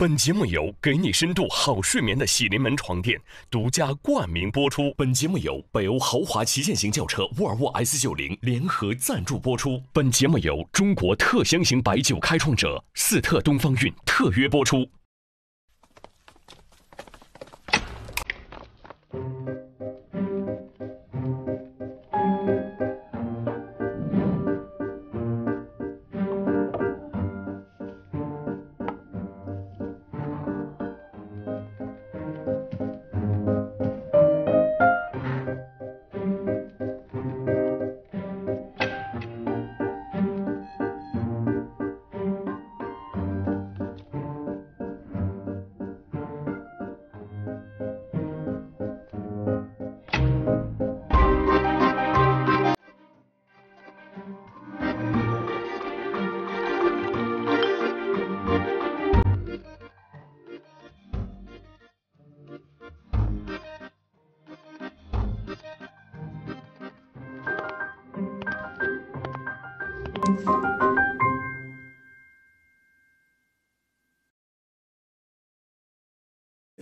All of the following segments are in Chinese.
本节目由给你深度好睡眠的喜临门床垫独家冠名播出。本节目由北欧豪华旗舰型轿车沃尔沃 S 九零联合赞助播出。本节目由中国特香型白酒开创者四特东方韵特约播出。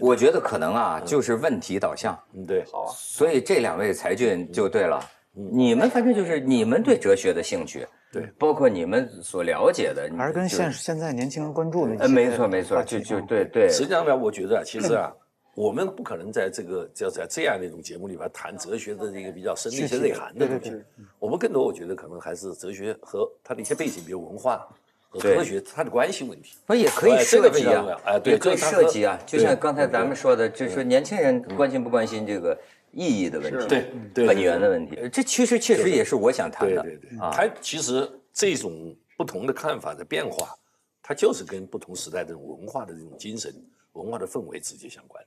我觉得可能啊，就是问题导向。嗯，对，好所以这两位才俊就对了。你们反正就是你们对哲学的兴趣，对，包括你们所了解的，还是跟现现在年轻人关注的。嗯，没错没错，就就对对。实际上，我觉得其实啊，我们不可能在这个叫在这样的一种节目里边谈哲学的这个比较深的一些内涵的东西。我们更多，我觉得可能还是哲学和它的一些背景、比如文化。和科学它的关系问题，那也可以涉及啊，也可以涉及啊。就像刚才咱们说的，就是说年轻人关心不关心这个意义的问题，对，本源的问题。这其实确实也是我想谈的。对对对，它其实这种不同的看法的变化，它就是跟不同时代的文化的这种精神、文化的氛围直接相关。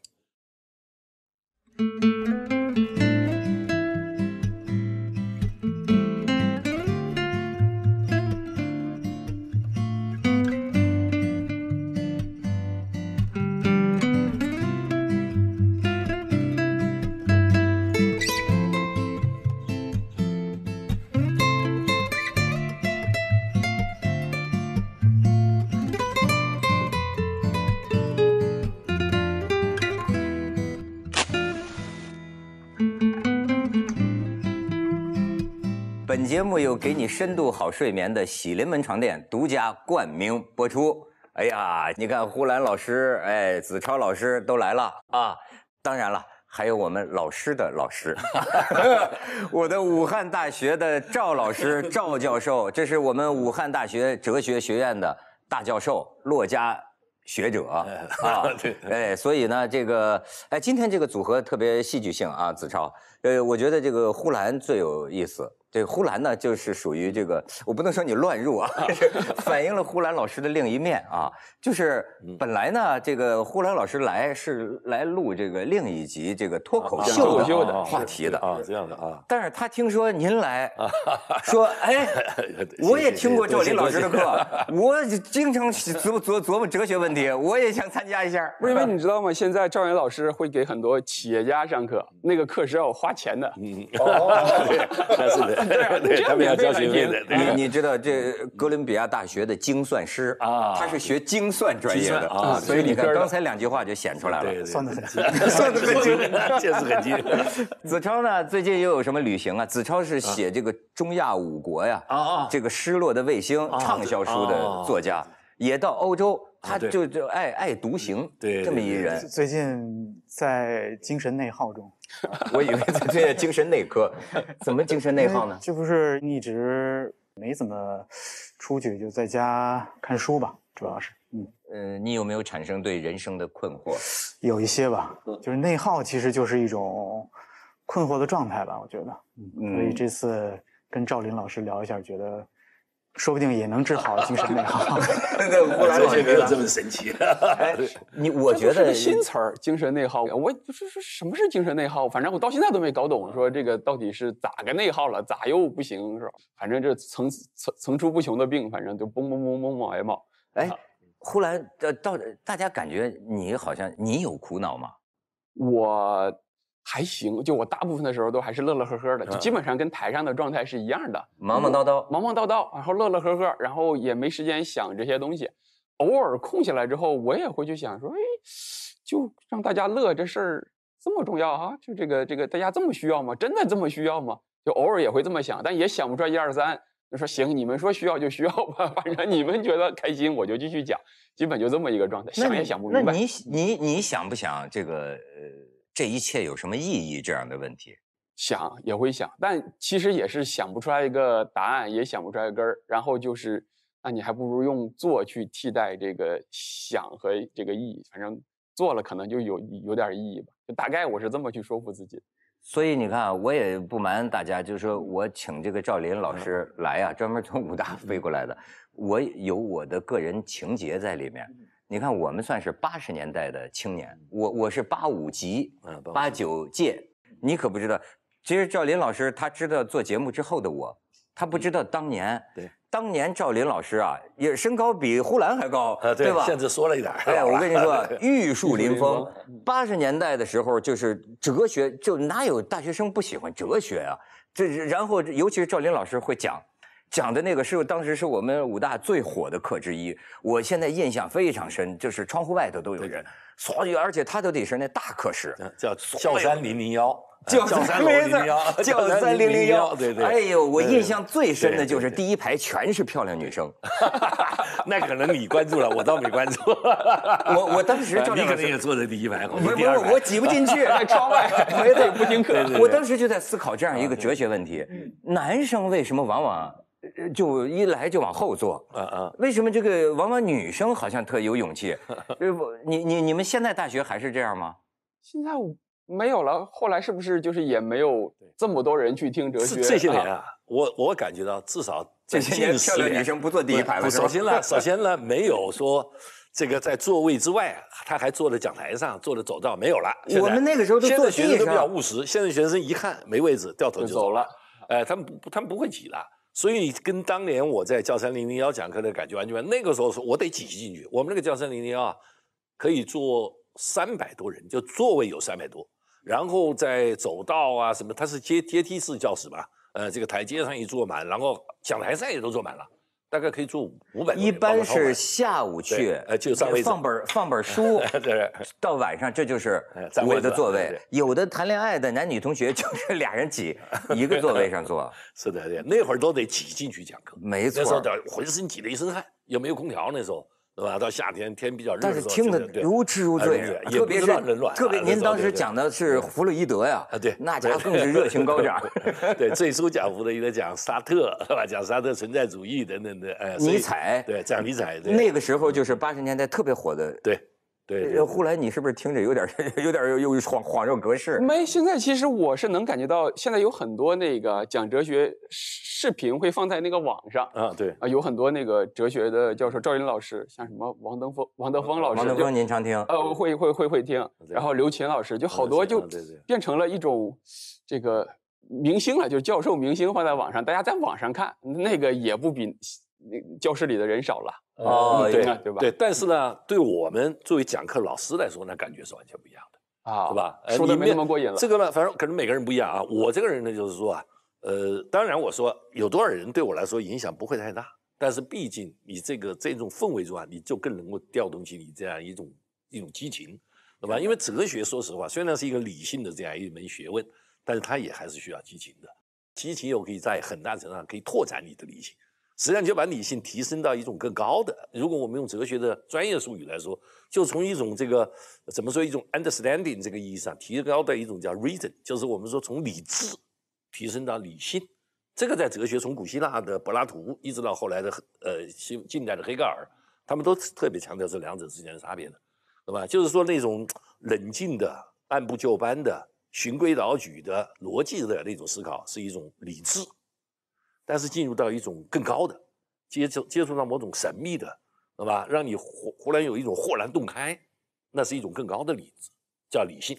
节目有给你深度好睡眠的喜临门床垫独家冠名播出。哎呀，你看呼兰老师，哎，子超老师都来了啊！当然了，还有我们老师的老师，我的武汉大学的赵老师，赵教授，这是我们武汉大学哲学学院的大教授、骆家学者 啊。哎，所以呢，这个哎，今天这个组合特别戏剧性啊，子超。呃，我觉得这个呼兰最有意思。这呼兰呢，就是属于这个，我不能说你乱入啊，反映了呼兰老师的另一面啊。就是本来呢，这个呼兰老师来是来录这个另一集这个脱口秀的话题的啊，这样的啊。但是他听说您来，说哎，我也听过赵林老师的课，我经常琢磨琢磨哲学问题，我也想参加一下。不是因为 你知道吗？现在赵岩老师会给很多企业家上课，那个课是要花。钱的，嗯嗯，对，是 的，对，他们要交学费的。你你知道这哥伦比亚大学的精算师啊，他是学精算专业的啊，所以你看刚才两句话就显出来了，算得很精，算得很精，见识很精。子超呢，最近又有什么旅行啊？子超是写这个中亚五国呀，啊，这个失落的卫星畅销书的作家，也到欧洲，他就就爱爱独行，对，这么一人。最近在精神内耗中。我以为在做精神内科，怎么精神内耗呢？这不是一直没怎么出去，就在家看书吧，主要是。嗯，呃，你有没有产生对人生的困惑？有一些吧，就是内耗其实就是一种困惑的状态吧，我觉得。嗯。所以这次跟赵林老师聊一下，觉得。说不定也能治好精神内耗。那个胡兰老师没有这么神奇。哎，你我觉得新词儿“精神内耗”，我不是说什么是精神内耗，反正我到现在都没搞懂，说这个到底是咋个内耗了，咋又不行是吧？反正这层层层出不穷的病，反正就嘣嘣嘣嘣往外冒。哎，呼兰，到大家感觉你好像你有苦恼吗？我。还行，就我大部分的时候都还是乐乐呵呵的，就基本上跟台上的状态是一样的，忙忙叨叨，忙忙叨叨，然后乐乐呵呵，然后也没时间想这些东西。偶尔空下来之后，我也会去想说，哎，就让大家乐这事儿这么重要啊？就这个这个大家这么需要吗？真的这么需要吗？就偶尔也会这么想，但也想不出来一二三。就说行，你们说需要就需要吧，反正你们觉得开心，我就继续讲，基本就这么一个状态，想也想不明白。那你你你想不想这个？这一切有什么意义？这样的问题，想也会想，但其实也是想不出来一个答案，也想不出来根儿。然后就是，那你还不如用做去替代这个想和这个意义，反正做了可能就有有点意义吧。就大概我是这么去说服自己。所以你看，我也不瞒大家，就是说我请这个赵林老师来呀，专门从武大飞过来的。我有我的个人情节在里面。你看，我们算是八十年代的青年，我我是八五级，八九届。你可不知道，其实赵林老师他知道做节目之后的我，他不知道当年。对，当年赵林老师啊，也身高比呼兰还高，对吧？现在缩了一点。哎，我跟你说，玉树临风。八十年代的时候，就是哲学，就哪有大学生不喜欢哲学啊？这然后，尤其是赵林老师会讲。讲的那个是当时是我们武大最火的课之一，我现在印象非常深，就是窗户外头都有人，所有而且他都得是那大课室，叫校三零零幺，校 三零零幺，校三零零幺，对对。哎呦，我印象最深的就是第一排全是漂亮女生，那可能你关注了，我倒没关注。我我当时你可能也坐在第一排，不是不是，我挤不进去，在窗外，我也得不听课。我当时就在思考这样一个哲学问题：男生为什么往往？就一来就往后坐，为什么这个往往女生好像特有勇气？你你你们现在大学还是这样吗？现在没有了。后来是不是就是也没有这么多人去听哲学？这些年啊，我我感觉到至少这些年，现在女生不坐第一排了。首先呢，首先呢，没有说这个在座位之外，他还坐在讲台上，坐在走道没有了。我们那个时候的坐生比较务实，现在学生一看没位置，掉头就走了。哎，他们不，他们不会挤了。所以跟当年我在教三零零幺讲课的感觉完全那个时候是我得挤进去，我们那个教三零零幺可以坐三百多人，就座位有三百多，然后在走道啊什么，它是阶阶梯式教室嘛，呃，这个台阶上一坐满，然后讲台上也都坐满了。大概可以坐五百，一般是下午去，就放本放本书，到晚上这就是我的座位。有的谈恋爱的男女同学 就是俩人挤 一个座位上坐，是的，那会儿都得挤进去讲课，没错，那时候浑身挤得一身汗，又没有空调那时候。是吧？到夏天天比较热，但是听得如痴如醉，特别乱，特别。您当时讲的是弗洛伊德呀？啊，对，那家更是热情高涨。对，最初讲弗洛伊德，讲沙特，是吧？讲沙特存在主义等等的，哎，尼采，对，讲尼采。那个时候就是八十年代特别火的，对。对，后来你是不是听着有点 有点又又恍恍若隔世？没，现在其实我是能感觉到，现在有很多那个讲哲学视频会放在那个网上啊，对啊，有很多那个哲学的教授，赵林老师，像什么王登峰、王德峰老师，王德峰您常听？呃，会会会会听。然后刘勤老师，就好多就变成了一种这个明星了，就教授明星放在网上，大家在网上看，那个也不比那教室里的人少了。啊，对对吧？对，但是呢，对我们作为讲课老师来说，那感觉是完全不一样的啊，是吧？说的没那么过瘾了。这个呢，反正可能每个人不一样啊。我这个人呢，就是说啊，呃，当然我说有多少人对我来说影响不会太大，但是毕竟你这个这种氛围中啊，你就更能够调动起你这样一种一种激情，对吧？因为哲学说实话虽然是一个理性的这样一门学问，但是它也还是需要激情的。激情又可以在很大程度上可以拓展你的理性。实际上就把理性提升到一种更高的。如果我们用哲学的专业术语来说，就从一种这个怎么说一种 understanding 这个意义上提高的一种叫 reason，就是我们说从理智提升到理性。这个在哲学从古希腊的柏拉图一直到后来的呃新近代的黑格尔，他们都特别强调这两者之间的差别呢，对吧？就是说那种冷静的、按部就班的、循规蹈矩的逻辑的那种思考，是一种理智。但是进入到一种更高的接触，接触到某种神秘的，对吧？让你忽忽然有一种豁然洞开，那是一种更高的理智，叫理性。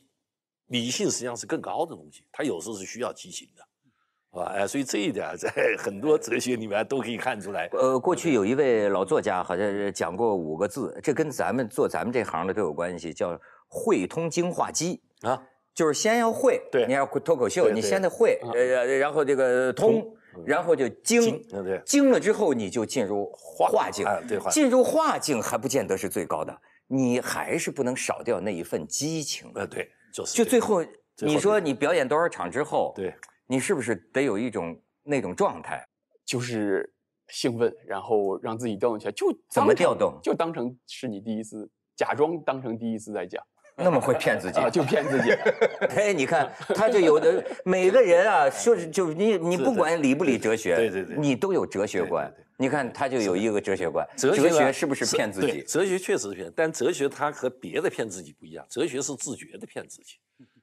理性实际上是更高的东西，它有时候是需要激情的，啊哎，所以这一点在 很多哲学里面都可以看出来。呃，过去有一位老作家好像讲过五个字，这跟咱们做咱们这行的都有关系，叫“会通精化机”啊，就是先要会，对，你要脱口秀，你先得会，呃，然后这个通。然后就精，对，精了之后你就进入化境啊，对，进入化境还不见得是最高的，你还是不能少掉那一份激情啊，对，就是，就最后你说你表演多少场之后，对，你是不是得有一种那种状态，就是兴奋，然后让自己调动起来，就怎么调动？就当成是你第一次，假装当成第一次在讲。那么会骗自己，就骗自己。哎，你看，他就有的每个人啊，说是就是你你不管理不理哲学，对对对，你都有哲学观。你看他就有一个哲学观，哲学是不是骗自己？哲学确实是骗，但哲学它和别的骗自己不一样，哲学是自觉的骗自己，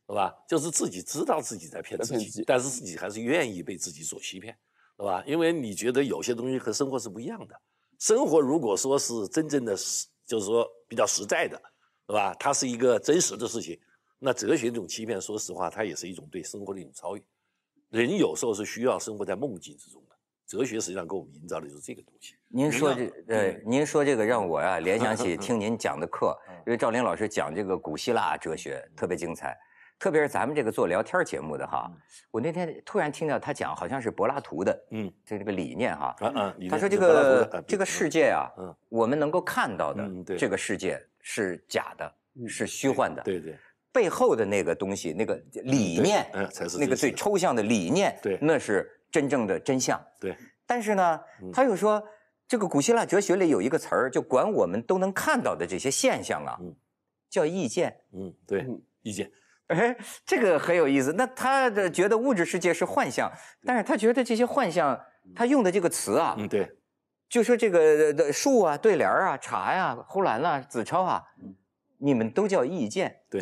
好吧？就是自己知道自己在骗自己，但是自己还是愿意被自己所欺骗，好吧？因为你觉得有些东西和生活是不一样的，生活如果说是真正的就是说比较实在的。是吧？它是一个真实的事情。那哲学这种欺骗，说实话，它也是一种对生活的一种超越。人有时候是需要生活在梦境之中的。哲学实际上给我们营造的就是这个东西。您说这……呃，您说这个让我呀联想起 听您讲的课，因为赵林老师讲这个古希腊哲学特别精彩，特别是咱们这个做聊天节目的哈，我那天突然听到他讲，好像是柏拉图的，嗯，这这个理念哈，嗯嗯，他说这个这个世界啊，嗯，我们能够看到的这个世界。是假的，是虚幻的。对对，背后的那个东西，那个理念，嗯，才是那个最抽象的理念。对，那是真正的真相。对，但是呢，他又说，这个古希腊哲学里有一个词儿，就管我们都能看到的这些现象啊，叫意见。嗯，对，意见。哎，这个很有意思。那他的觉得物质世界是幻象，但是他觉得这些幻象，他用的这个词啊，嗯，对。就说这个的树啊、对联啊、茶呀、呼兰啊、子超啊，你们都叫意见对，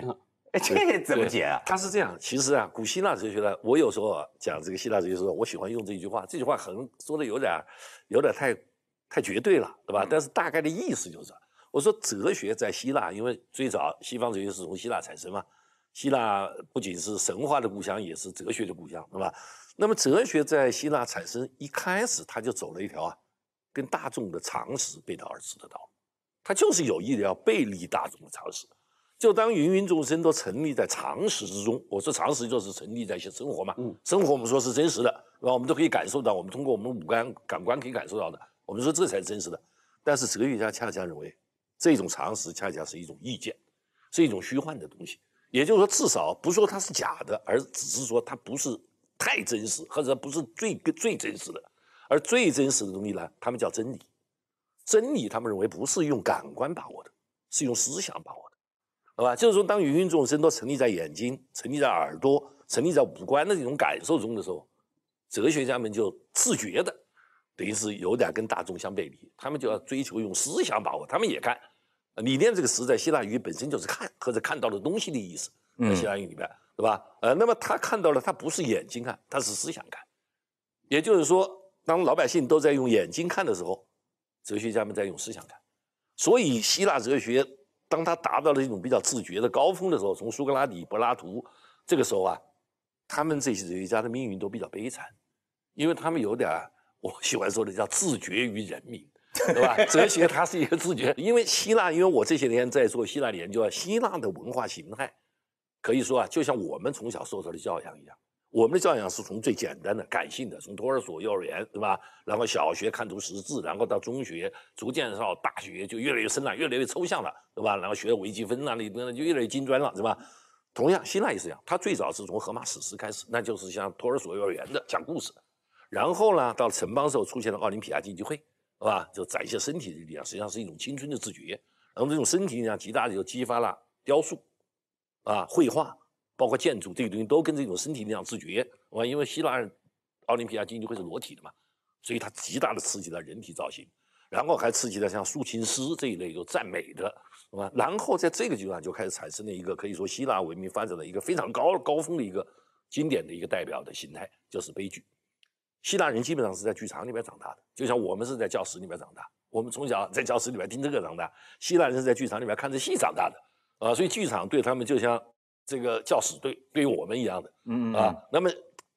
这怎么解啊？他是这样，其实啊，古希腊哲学呢，我有时候讲这个希腊哲学，候，我喜欢用这一句话，这句话很说的有点有点太太绝对了，对吧？但是大概的意思就是，我说哲学在希腊，因为最早西方哲学是从希腊产生嘛，希腊不仅是神话的故乡，也是哲学的故乡，对吧？那么哲学在希腊产生一开始，他就走了一条啊。跟大众的常识背道而驰的道路，他就是有意的要背离大众的常识。就当芸芸众生都沉溺在常识之中，我说常识就是沉溺在一些生活嘛，嗯，生活我们说是真实的，然吧？我们都可以感受到，我们通过我们五官感官可以感受到的，我们说这才是真实的。但是哲学家恰恰认为，这种常识恰恰是一种意见，是一种虚幻的东西。也就是说，至少不说它是假的，而只是说它不是太真实，或者不是最最真实的。而最真实的东西呢，他们叫真理。真理，他们认为不是用感官把握的，是用思想把握的，好吧？就是说，当芸芸众生都沉溺在眼睛、沉溺在耳朵、沉溺在五官的这种感受中的时候，哲学家们就自觉的，等于是有点跟大众相背离，他们就要追求用思想把握。他们也看，理念这个词在希腊语本身就是“看”或者“看到的东西”的意思，在希腊语里面，对吧？呃，那么他看到了，他不是眼睛看，他是思想看，也就是说。当老百姓都在用眼睛看的时候，哲学家们在用思想看。所以，希腊哲学当它达到了一种比较自觉的高峰的时候，从苏格拉底、柏拉图这个时候啊，他们这些哲学家的命运都比较悲惨，因为他们有点我喜欢说的叫“自觉于人民”，对吧？哲学它是一个自觉。因为希腊，因为我这些年在做希腊的研究，啊，希腊的文化形态可以说啊，就像我们从小受到的教养一样。我们的教养是从最简单的感性的，从托儿所、幼儿园，对吧？然后小学看图识字，然后到中学，逐渐到大学就越来越深了，越来越抽象了，对吧？然后学微积分啊，那那就越来越精专了，对吧？同样，希腊也是这样，它最早是从荷马史诗开始，那就是像托儿所、幼儿园的讲故事，然后呢，到了城邦时候出现了奥林匹亚竞技会，是吧？就展现身体的力量，实际上是一种青春的自觉，然后这种身体力量极大的就激发了雕塑，啊，绘画。包括建筑这些东西都跟这种身体力量自觉，我因为希腊奥林匹亚竞技会是裸体的嘛，所以它极大的刺激了人体造型，然后还刺激了像竖琴师这一类有赞美的，是吧？然后在这个阶段就开始产生了一个可以说希腊文明发展的一个非常高高峰的一个经典的一个代表的形态，就是悲剧。希腊人基本上是在剧场里面长大的，就像我们是在教室里面长大，我们从小在教室里面听这个长大，希腊人是在剧场里面看着戏长大的，啊，所以剧场对他们就像。这个教室对对于我们一样的，嗯啊，那么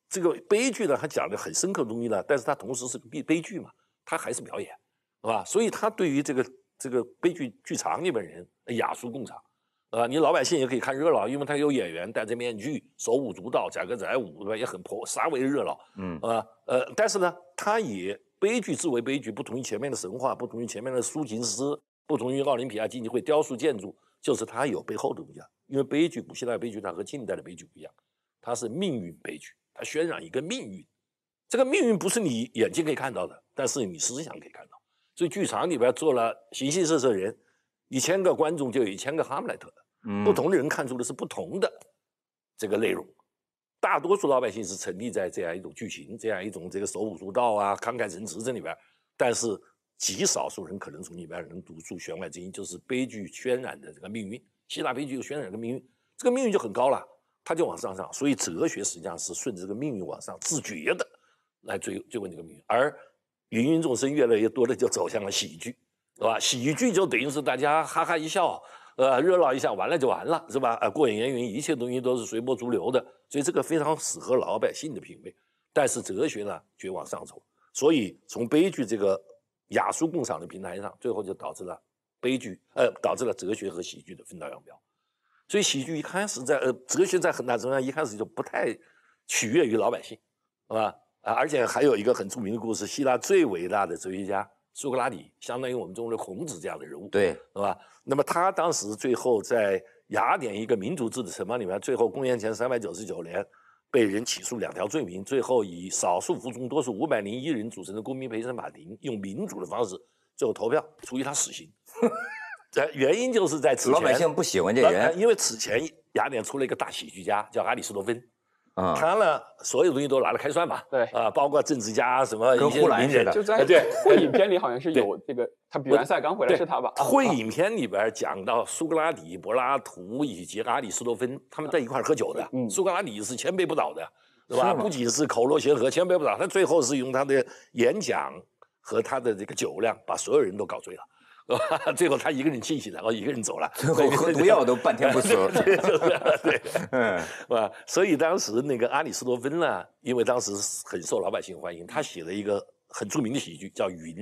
这个悲剧呢，他讲的很深刻东西呢，但是他同时是悲悲剧嘛，他还是表演，是吧？所以他对于这个这个悲剧剧场里边人雅俗共赏，啊，你老百姓也可以看热闹，因为他有演员戴着面具，手舞足蹈，载歌载舞，对吧？也很颇稍微热闹，嗯啊，呃，但是呢，他也悲剧之为悲剧，不同于前面的神话，不同于前面的抒情诗，不同于奥林匹亚竞技会雕塑建筑，就是他有背后的东西。因为悲剧，古希腊悲剧它和近代的悲剧不一样，它是命运悲剧，它渲染一个命运。这个命运不是你眼睛可以看到的，但是你思想可以看到。所以剧场里边做了形形色色人，一千个观众就有一千个哈姆莱特，不同的人看出的是不同的这个内容。大多数老百姓是沉溺在这样一种剧情、这样一种这个手舞足蹈啊、慷慨陈词这里边，但是极少数人可能从里边能读出弦外之音，就是悲剧渲染的这个命运。希腊悲剧又渲染个命运，这个命运就很高了，他就往上上，所以哲学实际上是顺着这个命运往上自觉的来追追问这个命运，而芸芸众生越来越多的就走向了喜剧，是吧？喜剧就等于是大家哈哈一笑，呃，热闹一下，完了就完了，是吧？呃，过眼烟云，一切东西都是随波逐流的，所以这个非常适合老百姓的品味，但是哲学呢，绝往上走，所以从悲剧这个雅俗共赏的平台上，最后就导致了。悲剧，呃，导致了哲学和喜剧的分道扬镳，所以喜剧一开始在，呃，哲学在很大程度上一开始就不太取悦于老百姓，是吧？啊，而且还有一个很著名的故事，希腊最伟大的哲学家苏格拉底，相当于我们中国的孔子这样的人物，对，是吧？那么他当时最后在雅典一个民主制的城邦里面，最后公元前三百九十九年被人起诉两条罪名，最后以少数服从多数五百零一人组成的公民陪审法庭用民主的方式最后投票处以他死刑。这原因就是在此前老百姓不喜欢这人，因为此前雅典出了一个大喜剧家叫阿里斯多芬，啊，他呢所有东西都拿来开涮嘛，对啊，包括政治家什么，跟护栏似的，就在对。影片里好像是有这个，他比赛刚回来是他吧？会影片里边讲到苏格拉底、柏拉图以及阿里斯多芬他们在一块喝酒的，苏格拉底是千杯不倒的，对吧？不仅是口若悬河，千杯不倒，他最后是用他的演讲和他的这个酒量把所有人都搞醉了。吧？最后他一个人清醒，然后一个人走了。最后喝毒药都半天不死，对对，嗯，吧？所以当时那个阿里斯多芬呢，因为当时很受老百姓欢迎，他写了一个很著名的喜剧叫《云》，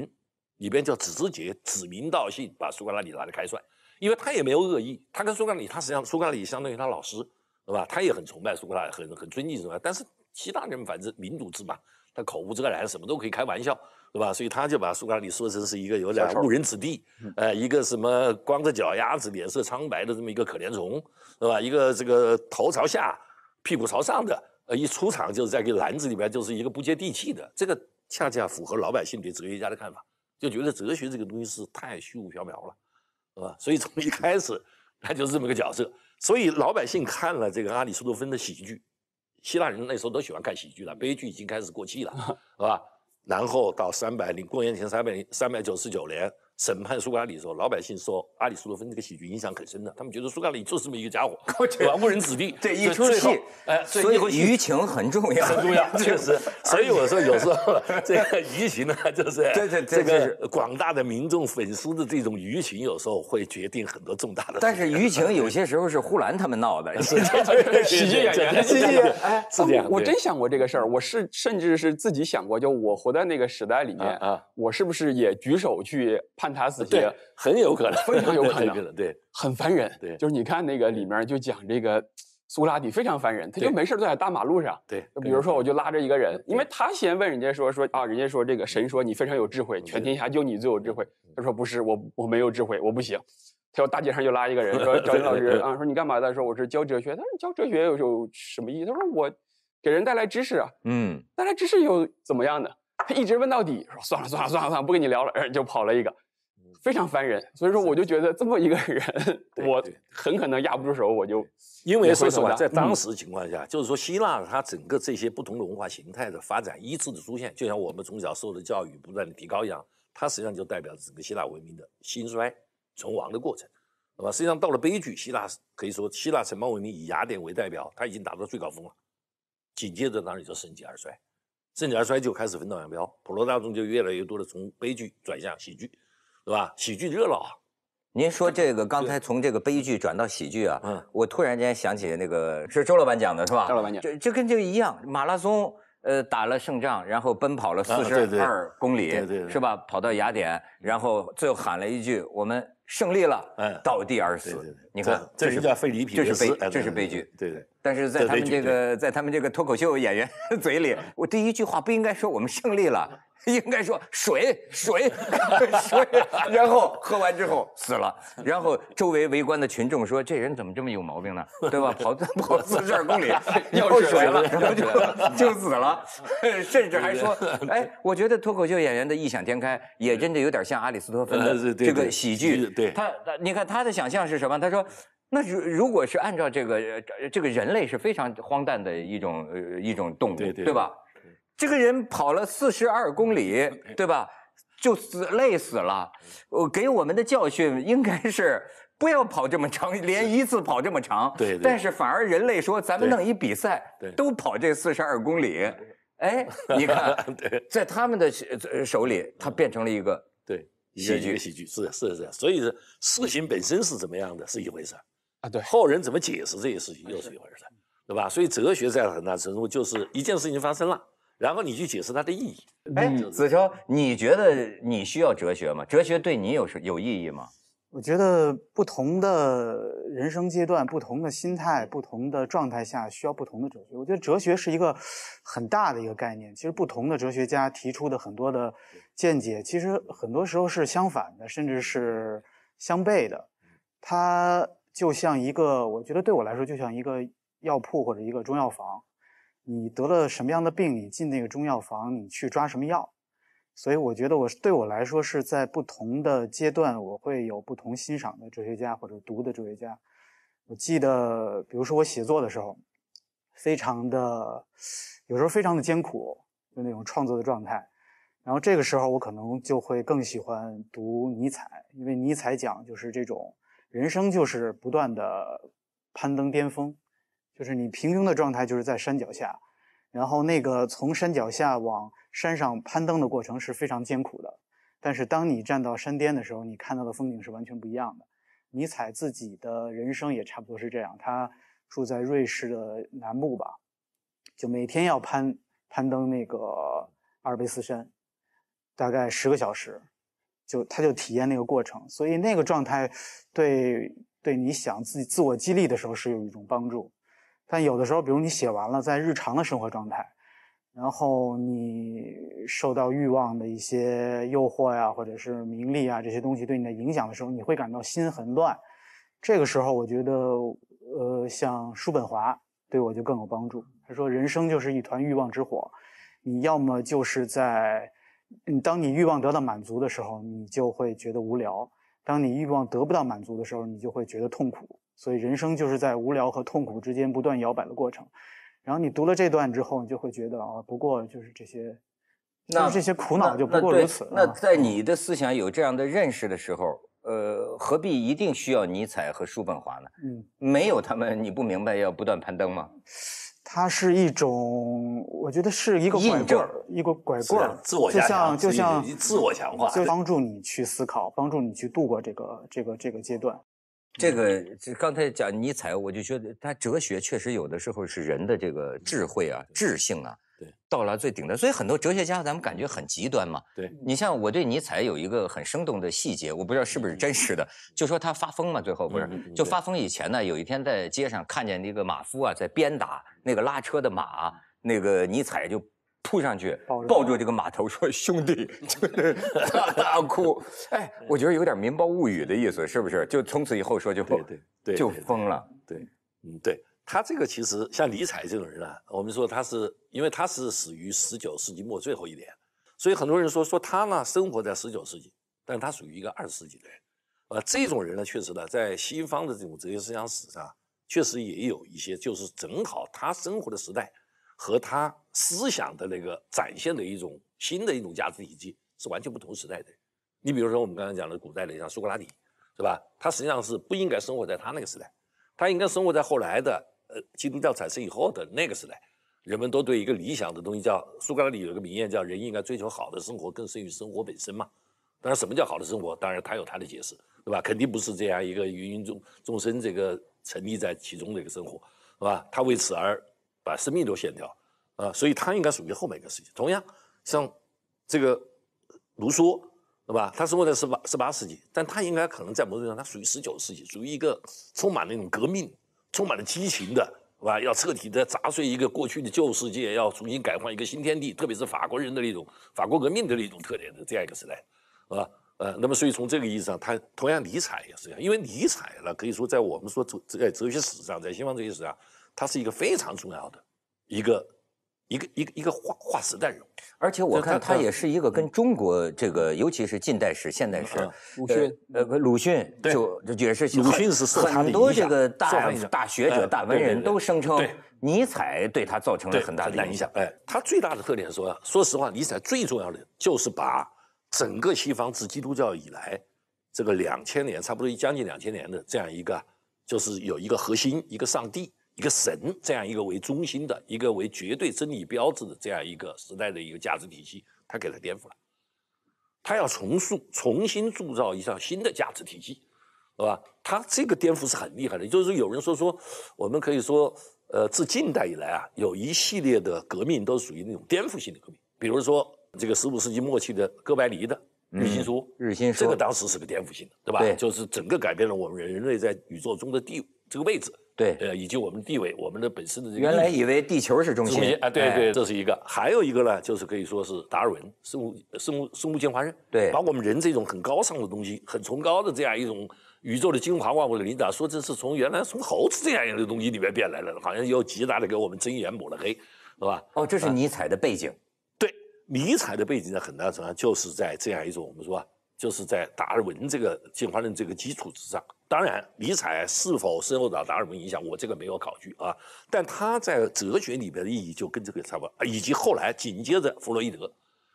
里边叫子之杰指名道姓把苏格拉底拿来开涮，因为他也没有恶意。他跟苏格拉底，他实际上苏格拉底相当于他老师，对吧？他也很崇拜苏格拉底，很很尊敬苏格拉底。但是其他人反正民主制嘛，他口无遮拦，什么都可以开玩笑。对吧？所以他就把苏格拉底说成是一个有点误人子弟，呃，一个什么光着脚丫子、脸色苍白的这么一个可怜虫，是吧？一个这个头朝下、屁股朝上的，呃，一出场就是在个篮子里边，就是一个不接地气的。这个恰恰符合老百姓对哲学家的看法，就觉得哲学这个东西是太虚无缥缈了，是吧？所以从一开始他就是这么个角色。所以老百姓看了这个阿里斯多芬的喜剧，希腊人那时候都喜欢看喜剧了，悲剧已经开始过气了，是 吧？然后到三百零，公元前三百零三百九十九年。审判苏格拉底的时候，老百姓说阿里苏托芬这个喜剧影响很深的，他们觉得苏格拉底就是这么一个家伙，玩 误人子弟。对，一出戏，哎，所以舆情很重要，很重要，确实。所以我说有时候 这个舆情呢，就是对对，这个广大的民众粉丝的这种舆情，有时候会决定很多重大的。但是舆情有些时候是呼兰他们闹的，喜剧演员的戏，哎，是这样。我真想过这个事儿，我是甚至是自己想过，就我活在那个时代里面，啊，我是不是也举手去判？判他死刑，很有可能，非常有可能，对，很烦人。对，就是你看那个里面就讲这个苏格拉底非常烦人，他就没事都在大马路上。对，比如说我就拉着一个人，因为他先问人家说说啊，人家说这个神说你非常有智慧，全天下就你最有智慧。他说不是，我我没有智慧，我不行。他说大街上就拉一个人，说赵云老师啊，说你干嘛的？说我是教哲学。他说教哲学有有什么意义？他说我给人带来知识。啊，嗯，带来知识又怎么样呢？他一直问到底，说算了算了算了算了，不跟你聊了，就跑了一个。非常烦人，所以说我就觉得这么一个人，我很可能压不住手，我就因为说实话，在当时情况下，就是说希腊它整个这些不同的文化形态的发展依次的出现，就像我们从小受的教育不断的提高一样，它实际上就代表整个希腊文明的兴衰存亡的过程，那么实际上到了悲剧，希腊可以说希腊城邦文明以雅典为代表，它已经达到最高峰了，紧接着当然也就盛极而衰，盛极而衰就开始分道扬镳，普罗大众就越来越多的从悲剧转向喜剧。对吧？喜剧热闹，您说这个刚才从这个悲剧转到喜剧啊，嗯，我突然间想起那个是周老板讲的，是吧？周老板讲，这这跟这个一样，马拉松，呃，打了胜仗，然后奔跑了四十二公里，对对，是吧？跑到雅典，然后最后喊了一句“我们胜利了”，嗯，倒地而死，对对对，你看这是叫非礼品，这是悲，这是悲剧，对对。但是在他们这个在他们这个脱口秀演员 嘴里，我第一句话不应该说“我们胜利了”。应该说水水 水，然后喝完之后死了。然后周围围观的群众说：“这人怎么这么有毛病呢？对吧？跑跑四十二公里 要水了，然后就就死了。甚至还说：‘哎，我觉得脱口秀演员的异想天开也真的有点像阿里斯托芬的这个喜剧。’对他，你看他的想象是什么？他说：‘那如如果是按照这个这个人类是非常荒诞的一种一种动物，对吧？’这个人跑了四十二公里，对吧？就死累死了。呃，给我们的教训应该是不要跑这么长，连一次跑这么长。对。但是反而人类说，咱们弄一比赛，对，都跑这四十二公里。哎，你看，在他们的手里，他变成了一个对喜剧，喜剧是是是。所以是事情本身是怎么样的是一回事啊？对。后人怎么解释这些事情又是一回事，对吧？所以哲学在很大程度就是一件事情发生了。然后你去解释它的意义。哎，子超，你觉得你需要哲学吗？哲学对你有什有意义吗？我觉得不同的人生阶段、不同的心态、不同的状态下需要不同的哲学。我觉得哲学是一个很大的一个概念。其实不同的哲学家提出的很多的见解，其实很多时候是相反的，甚至是相悖的。它就像一个，我觉得对我来说，就像一个药铺或者一个中药房。你得了什么样的病？你进那个中药房，你去抓什么药？所以我觉得，我对我来说是在不同的阶段，我会有不同欣赏的哲学家或者读的哲学家。我记得，比如说我写作的时候，非常的，有时候非常的艰苦就那种创作的状态。然后这个时候，我可能就会更喜欢读尼采，因为尼采讲就是这种人生就是不断的攀登巅峰。就是你平庸的状态，就是在山脚下，然后那个从山脚下往山上攀登的过程是非常艰苦的。但是当你站到山巅的时候，你看到的风景是完全不一样的。尼采自己的人生也差不多是这样，他住在瑞士的南部吧，就每天要攀攀登那个阿尔卑斯山，大概十个小时，就他就体验那个过程。所以那个状态对对你想自己自我激励的时候是有一种帮助。但有的时候，比如你写完了，在日常的生活状态，然后你受到欲望的一些诱惑呀，或者是名利啊这些东西对你的影响的时候，你会感到心很乱。这个时候，我觉得，呃，像叔本华对我就更有帮助。他说，人生就是一团欲望之火，你要么就是在，当你欲望得到满足的时候，你就会觉得无聊；当你欲望得不到满足的时候，你就会觉得痛苦。所以人生就是在无聊和痛苦之间不断摇摆的过程，然后你读了这段之后，你就会觉得啊，不过就是这些，那这些苦恼就不过如此。那在你的思想有这样的认识的时候，呃，何必一定需要尼采和叔本华呢？嗯，没有他们，你不明白要不断攀登吗？它是一种，我觉得是一个拐棍一个拐棍自我就像就像自我强化，就帮助你去思考，帮助你去度过这个这个这个阶段。这个，这刚才讲尼采，我就觉得他哲学确实有的时候是人的这个智慧啊、智性啊，对，到了最顶的。所以很多哲学家咱们感觉很极端嘛。对，你像我对尼采有一个很生动的细节，我不知道是不是真实的，就说他发疯嘛，最后不是，就发疯以前呢，有一天在街上看见一个马夫啊在鞭打那个拉车的马，那个尼采就。扑上去抱住这个马头，说：“兄弟，就是大哭。”哎，我觉得有点《民报物语》的意思，是不是？就从此以后说就对对，就疯了。对，嗯，对他这个其实像尼采这种人啊，我们说他是因为他是死于十九世纪末最后一年，所以很多人说说他呢生活在十九世纪，但他属于一个二十世纪的人。呃，这种人呢，确实呢，在西方的这种哲学思想史上，确实也有一些，就是正好他生活的时代。和他思想的那个展现的一种新的一种价值体系是完全不同时代的。你比如说，我们刚才讲的古代的像苏格拉底，是吧？他实际上是不应该生活在他那个时代，他应该生活在后来的，呃，基督教产生以后的那个时代。人们都对一个理想的东西叫苏格拉底有一个名言，叫“人应该追求好的生活，更胜于生活本身”嘛。当然，什么叫好的生活？当然，他有他的解释，对吧？肯定不是这样一个芸芸众众生这个沉溺在其中的一个生活，是吧？他为此而。啊，生命都线条，啊，所以他应该属于后面一个时期。同样，像这个卢梭，对吧？他生活在十八十八世纪，但他应该可能在某种程度上，他属于十九世纪，属于一个充满那种革命、充满了激情的，是吧？要彻底的砸碎一个过去的旧世界，要重新改换一个新天地，特别是法国人的那种法国革命的那种特点的这样一个时代，是吧？呃，那么所以从这个意义上，他同样尼采也是这样，因为尼采呢，可以说在我们说哲在哲学史上，在西方哲学史上。他是一个非常重要的一个一个一个一个划划时代人物，而且我看他也是一个跟中国这个，尤其是近代史、现代史，鲁迅呃，鲁迅就就也是鲁迅是很大很多这个大大学者、大文人都声称，尼采对他造成了很大的影响。哎，他最大的特点说，说实话，尼采最重要的就是把整个西方自基督教以来这个两千年，差不多将近两千年的这样一个，就是有一个核心，一个上帝。一个神这样一个为中心的、一个为绝对真理标志的这样一个时代的一个价值体系，他给它颠覆了，他要重塑、重新铸造一项新的价值体系，是吧？他这个颠覆是很厉害的。也就是说，有人说说，我们可以说，呃，自近代以来啊，有一系列的革命都属于那种颠覆性的革命，比如说这个十五世纪末期的哥白尼的日心说，日心说这个当时是个颠覆性的，对吧？对，就是整个改变了我们人类在宇宙中的地这个位置。对，呃，以及我们地位，我们的本身的这个。原来以为地球是中心啊，对对，这是一个。还有一个呢，就是可以说是达尔文生物生物生物进化论，对，把我们人这种很高尚的东西、很崇高的这样一种宇宙的精华、万物的领导，说这是从原来从猴子这样一个东西里面变来了，好像又极大的给我们睁眼抹了黑，是吧？哦，这是尼采的背景。对，尼采的背景在很大程度上就是在这样一种我们说，就是在达尔文这个进化论这个基础之上。当然，尼采是否深受达尔文影响，我这个没有考据啊。但他在哲学里边的意义就跟这个差不多，以及后来紧接着弗洛伊德，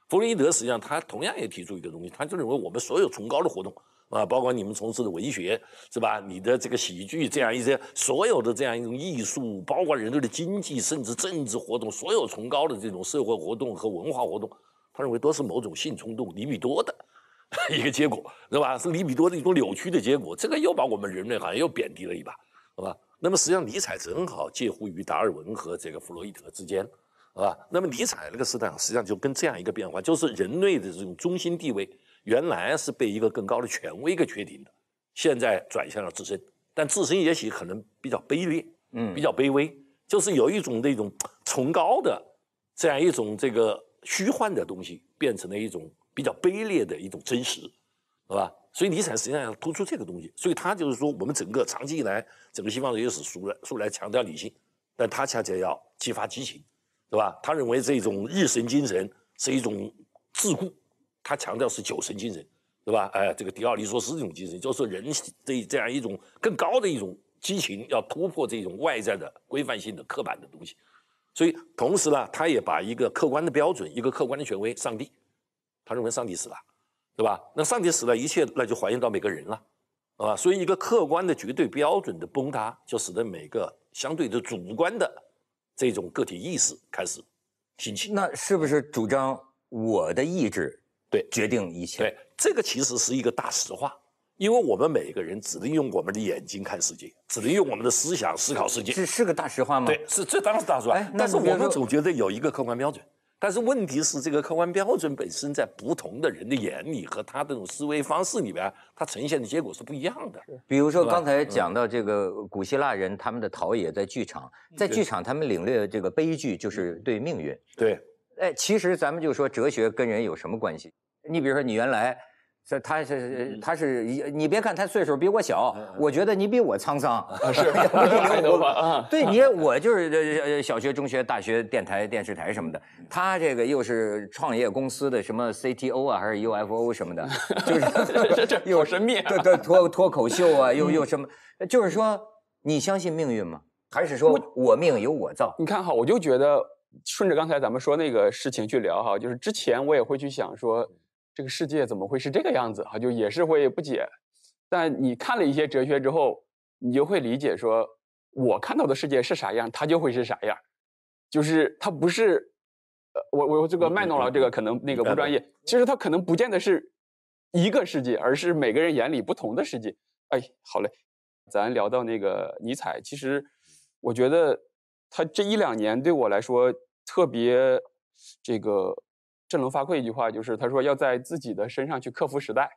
弗洛伊德实际上他同样也提出一个东西，他就认为我们所有崇高的活动啊，包括你们从事的文学是吧，你的这个喜剧这样一些所有的这样一种艺术，包括人类的经济甚至政治活动，所有崇高的这种社会活动和文化活动，他认为都是某种性冲动厘米多的。一个结果，对吧？是里比多的一种扭曲的结果，这个又把我们人类好像又贬低了一把，好吧？那么实际上尼采正好介乎于达尔文和这个弗洛伊德之间，好吧？那么尼采那个时代实际上就跟这样一个变化，就是人类的这种中心地位原来是被一个更高的权威给确定的，现在转向了自身，但自身也许可能比较卑劣，嗯，比较卑微，就是有一种那种崇高的这样一种这个虚幻的东西变成了一种。比较卑劣的一种真实，是吧？所以尼采实际上要突出这个东西，所以他就是说，我们整个长期以来，整个西方人也是熟来素来强调理性，但他恰恰要激发激情，是吧？他认为这种日神精神是一种桎梏，他强调是酒神精神，是吧？哎，这个迪奥尼索斯这种精神，就是人这这样一种更高的一种激情，要突破这种外在的规范性的刻板的东西。所以同时呢，他也把一个客观的标准，一个客观的权威，上帝。他认为上帝死了，对吧？那上帝死了，一切那就还原到每个人了，啊，吧？所以一个客观的绝对标准的崩塌，就使得每个相对的主观的这种个体意识开始兴起。那是不是主张我的意志对决定一切？对，这个其实是一个大实话，因为我们每个人只能用我们的眼睛看世界，只能用我们的思想思考世界。是是个大实话吗？对，是这当然是大实话。哎，但是我们总觉得有一个客观标准。但是问题是，这个客观标准本身在不同的人的眼里和他这种思维方式里边，它呈现的结果是不一样的。比如说，刚才讲到这个古希腊人，他们的陶冶在剧场，在剧场他们领略的这个悲剧，就是对命运。对，哎，其实咱们就说哲学跟人有什么关系？你比如说，你原来。这他是，他是，你别看他岁数比我小，我觉得你比我沧桑。是，对，你我就是小学、中学、大学，电台、电视台什么的。他这个又是创业公司的什么 CTO 啊，还是 UFO 什么的，就是这这神秘。对对，脱脱口秀啊，又又什么？就是说，你相信命运吗？还是说我命由我造？你看哈，我就觉得顺着刚才咱们说那个事情去聊哈，就是之前我也会去想说。这个世界怎么会是这个样子啊？就也是会不解，但你看了一些哲学之后，你就会理解说，我看到的世界是啥样，它就会是啥样，就是它不是，呃，我我这个卖弄了这个可能那个不专业，其实它可能不见得是一个世界，而是每个人眼里不同的世界。哎，好嘞，咱聊到那个尼采，其实我觉得他这一两年对我来说特别这个。振聋发聩一句话，就是他说要在自己的身上去克服时代。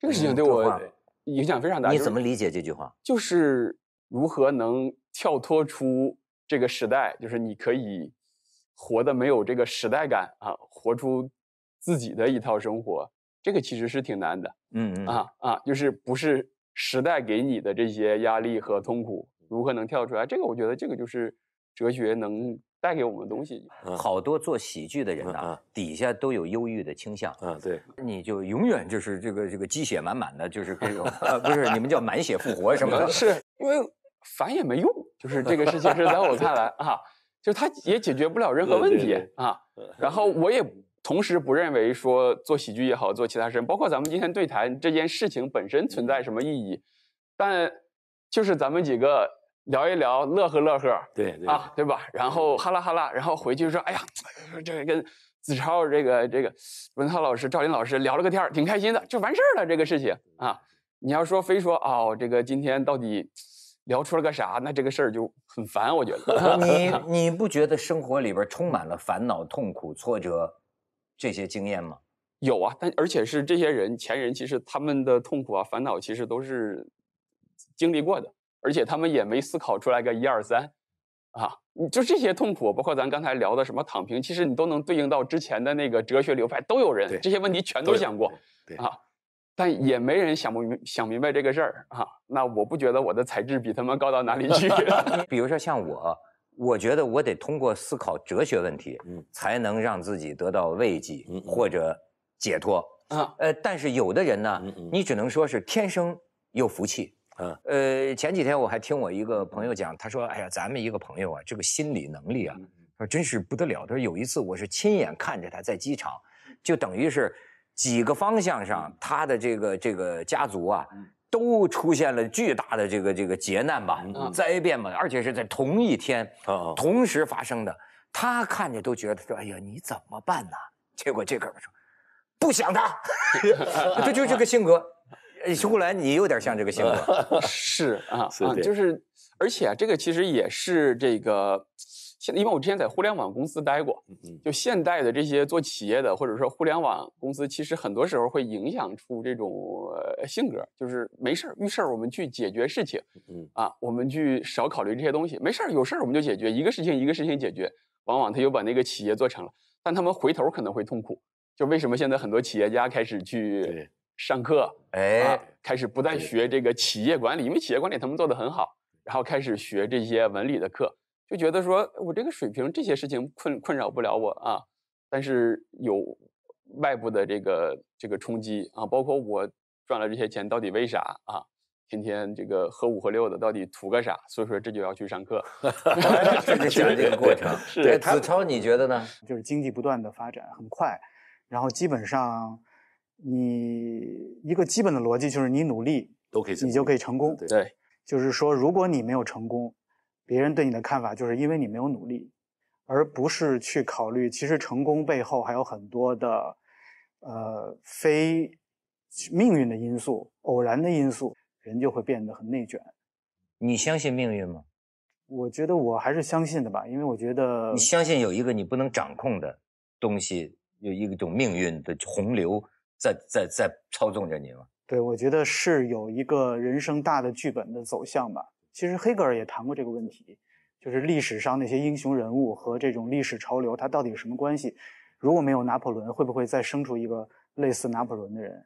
这个事情对我影响非常大。你怎么理解这句话？就是如何能跳脱出这个时代？就是你可以活的没有这个时代感啊，活出自己的一套生活。这个其实是挺难的。嗯嗯啊啊，就是不是时代给你的这些压力和痛苦，如何能跳出来？这个我觉得这个就是。哲学能带给我们的东西，好多做喜剧的人呐，底下都有忧郁的倾向。嗯，对，你就永远就是这个这个鸡血满满的，就是这种，不是你们叫满血复活什么的，是因为烦也没用，就是这个事情是在我看来啊，就是它也解决不了任何问题啊。然后我也同时不认为说做喜剧也好，做其他事，情，包括咱们今天对谈这件事情本身存在什么意义，但就是咱们几个。聊一聊，乐呵乐呵，对对啊，对吧？然后哈拉哈拉，然后回去说：“哎呀，这个跟子超、这个这个文涛老师、赵林老师聊了个天挺开心的，就完事儿了。”这个事情啊，你要说非说哦，这个今天到底聊出了个啥？那这个事儿就很烦，我觉得。你你不觉得生活里边充满了烦恼、痛苦、挫折这些经验吗？有啊，但而且是这些人前人其实他们的痛苦啊、烦恼其实都是经历过的。而且他们也没思考出来个一二三，啊，你就这些痛苦，包括咱刚才聊的什么躺平，其实你都能对应到之前的那个哲学流派，都有人这些问题全都想过，啊，但也没人想不明想明白这个事儿啊。那我不觉得我的才智比他们高到哪里去。比如说像我，我觉得我得通过思考哲学问题，才能让自己得到慰藉或者解脱啊。呃，但是有的人呢，你只能说是天生有福气。呃，前几天我还听我一个朋友讲，他说：“哎呀，咱们一个朋友啊，这个心理能力啊，他真是不得了。他说有一次，我是亲眼看着他在机场，就等于是几个方向上他的这个这个家族啊，都出现了巨大的这个这个劫难吧、灾变吧，而且是在同一天、同时发生的。他看着都觉得说：‘哎呀，你怎么办呢？’结果这哥们说：‘不想他。’他就这个性格。”徐谷兰，你有点像这个性格。是啊，啊，就是，而且这个其实也是这个，现在因为我之前在互联网公司待过，就现代的这些做企业的，或者说互联网公司，其实很多时候会影响出这种性格，就是没事儿遇事儿我们去解决事情，啊，我们去少考虑这些东西，没事儿有事儿我们就解决一个事情一个事情解决，往往他就把那个企业做成了，但他们回头可能会痛苦，就为什么现在很多企业家开始去？上课，哎，开始不再学这个企业管理，因为企业管理他们做的很好，然后开始学这些文理的课，就觉得说我这个水平，这些事情困困扰不了我啊。但是有外部的这个这个冲击啊，包括我赚了这些钱到底为啥啊？天天这个喝五喝六的到底图个啥？所以说这就要去上课，讲这个过程。对，子超，你觉得呢？就是经济不断的发展很快，然后基本上。你一个基本的逻辑就是你努力都可以，你就可以成功。对，就是说，如果你没有成功，别人对你的看法就是因为你没有努力，而不是去考虑其实成功背后还有很多的呃非命运的因素、偶然的因素，人就会变得很内卷。你相信命运吗？我觉得我还是相信的吧，因为我觉得你相信有一个你不能掌控的东西，有一种命运的洪流。在在在操纵着你吗？对，我觉得是有一个人生大的剧本的走向吧。其实黑格尔也谈过这个问题，就是历史上那些英雄人物和这种历史潮流，它到底是什么关系？如果没有拿破仑，会不会再生出一个类似拿破仑的人？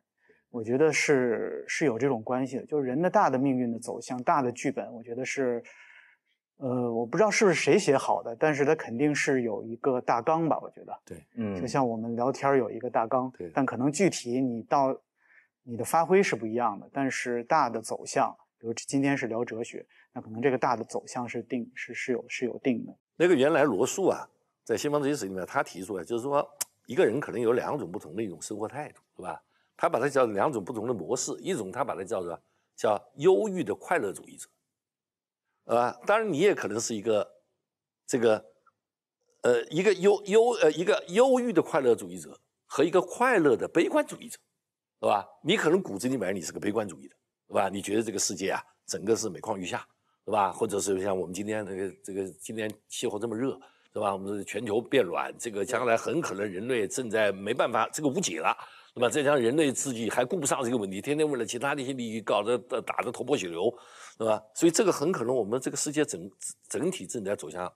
我觉得是是有这种关系的，就是人的大的命运的走向、大的剧本，我觉得是。呃，我不知道是不是谁写好的，但是他肯定是有一个大纲吧？我觉得，对，嗯，就像我们聊天有一个大纲，对，但可能具体你到你的发挥是不一样的，但是大的走向，比如今天是聊哲学，那可能这个大的走向是定是是有是有定的。那个原来罗素啊，在《西方哲学史》里面，他提出来就是说，一个人可能有两种不同的一种生活态度，是吧？他把它叫两种不同的模式，一种他把它叫做叫忧郁的快乐主义者。啊，当然你也可能是一个，这个，呃，一个忧忧呃一个忧郁的快乐主义者和一个快乐的悲观主义者，是吧？你可能骨子里面你是个悲观主义的，是吧？你觉得这个世界啊，整个是每况愈下，是吧？或者是像我们今天那个这个今天气候这么热，是吧？我们全球变暖，这个将来很可能人类正在没办法，这个无解了。那么再加上人类自己还顾不上这个问题，天天为了其他那些利益搞得打的头破血流。是吧？所以这个很可能，我们这个世界整整体正在走向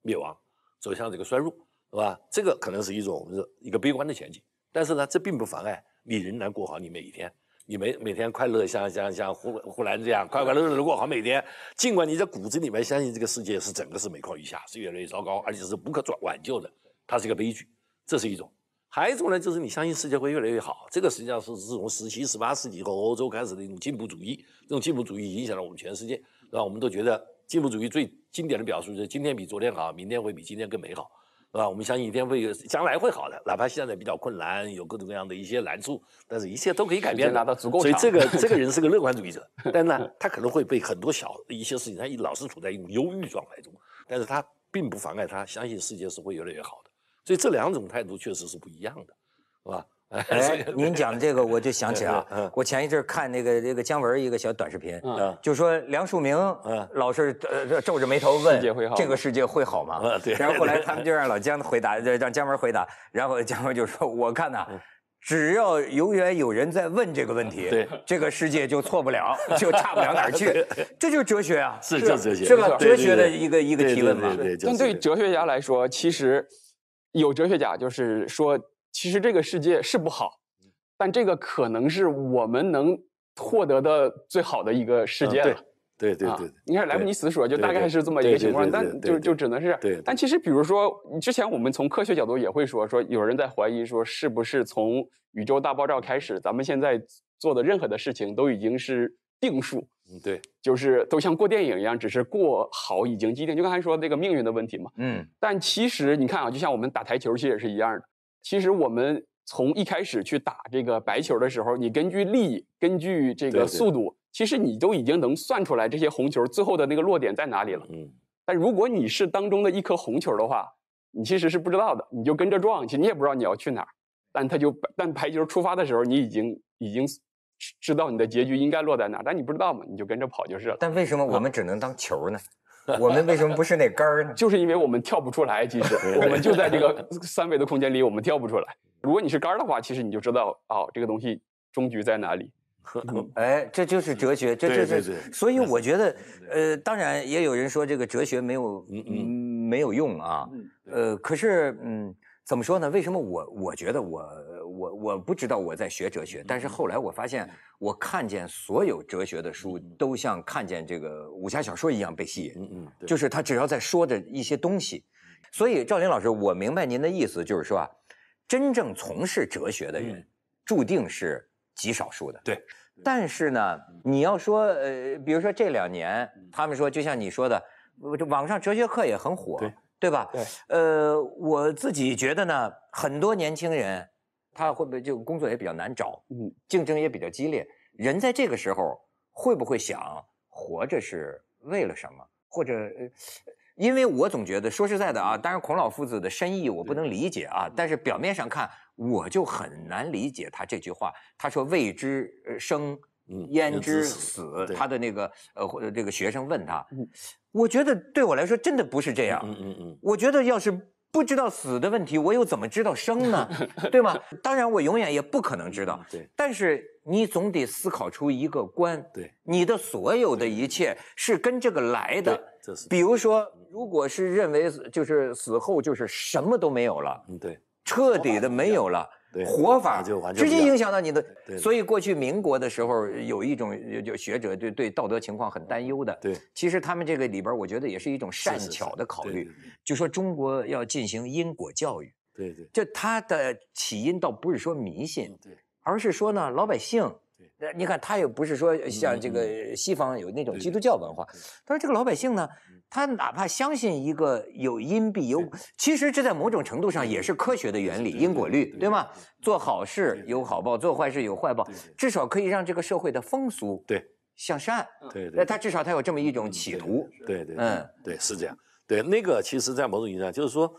灭亡，走向这个衰弱，是吧？这个可能是一种一个悲观的前景。但是呢，这并不妨碍你仍然过好你每一天，你每每天快乐像像像胡胡兰这样快快乐乐过好每一天。尽管你在骨子里面相信这个世界是整个是每况愈下，是越来越糟糕，而且是不可转挽救的，它是一个悲剧。这是一种。还一种呢，就是你相信世界会越来越好，这个实际上是自从十七、十八世纪以后欧洲开始的一种进步主义，这种进步主义影响了我们全世界，是吧？我们都觉得进步主义最经典的表述是：今天比昨天好，明天会比今天更美好，是吧？我们相信一天会将来会好的，哪怕现在比较困难，有各种各样的一些难处，但是一切都可以改变，拿到足够所以这个 这个人是个乐观主义者，但是呢，他可能会被很多小的一些事情，他老是处在一种忧郁状态中，但是他并不妨碍他相信世界是会越来越好的。所以这两种态度确实是不一样的，是吧？哎，您讲这个我就想起啊，我前一阵看那个那个姜文一个小短视频，就说梁漱溟老是皱着眉头问：“这个世界会好吗？”然后后来他们就让老姜回答，让姜文回答，然后姜文就说：“我看呐，只要永远有人在问这个问题，这个世界就错不了，就差不了哪儿去。”这就是哲学啊，是叫哲学，是吧？哲学的一个一个提问嘛。但对哲学家来说，其实。有哲学家就是说，其实这个世界是不好，但这个可能是我们能获得的最好的一个世界了。对对对对，你看莱布尼茨说，就大概是这么一个情况，但就就只能是。但其实，比如说之前我们从科学角度也会说说，有人在怀疑说，是不是从宇宙大爆炸开始，咱们现在做的任何的事情都已经是。定数，嗯，对，就是都像过电影一样，只是过好已经既定。就刚才说那个命运的问题嘛，嗯。但其实你看啊，就像我们打台球其实也是一样的。其实我们从一开始去打这个白球的时候，你根据力，根据这个速度，其实你都已经能算出来这些红球最后的那个落点在哪里了。嗯。但如果你是当中的一颗红球的话，你其实是不知道的，你就跟着撞其实你也不知道你要去哪儿。但他就但排球出发的时候，你已经已经。知道你的结局应该落在哪，但你不知道嘛？你就跟着跑就是了。但为什么我们只能当球呢？我们为什么不是那杆儿呢？就是因为我们跳不出来，其实我们就在这个三维的空间里，我们跳不出来。如果你是杆儿的话，其实你就知道哦，这个东西终局在哪里。哎，这就是哲学，这这是。所以我觉得，呃，当然也有人说这个哲学没有，嗯，没有用啊。呃，可是，嗯，怎么说呢？为什么我我觉得我？我我不知道我在学哲学，但是后来我发现，我看见所有哲学的书都像看见这个武侠小说一样被吸引。嗯，就是他只要在说着一些东西，所以赵林老师，我明白您的意思，就是说啊，真正从事哲学的人，注定是极少数的。对，但是呢，你要说呃，比如说这两年，他们说就像你说的，网上哲学课也很火，对吧？对，呃，我自己觉得呢，很多年轻人。他会不会就工作也比较难找，嗯，竞争也比较激烈，人在这个时候会不会想活着是为了什么？或者，因为我总觉得说实在的啊，当然孔老夫子的深意我不能理解啊，但是表面上看我就很难理解他这句话。他说“未知生，焉知死？”他的那个呃，或者这个学生问他，我觉得对我来说真的不是这样。嗯嗯嗯，我觉得要是。不知道死的问题，我又怎么知道生呢？对吗？当然，我永远也不可能知道。对，但是你总得思考出一个关。对，你的所有的一切是跟这个来的。这是。比如说，如果是认为就是死后就是什么都没有了，嗯，对，彻底的没有了。活法就完全直接影响到你的，所以过去民国的时候有一种就学者对对道德情况很担忧的。对，其实他们这个里边，我觉得也是一种善巧的考虑，就说中国要进行因果教育。对对，就它的起因倒不是说迷信，对，而是说呢老百姓。那你看，他又不是说像这个西方有那种基督教文化，他说这个老百姓呢，他哪怕相信一个有因必有，其实这在某种程度上也是科学的原理，因果律，对吗？做好事有好报，做坏事有坏报，至少可以让这个社会的风俗对向善，对，那他至少他有这么一种企图，对对，嗯，对，是这样，对，那个其实在某种意义上就是说，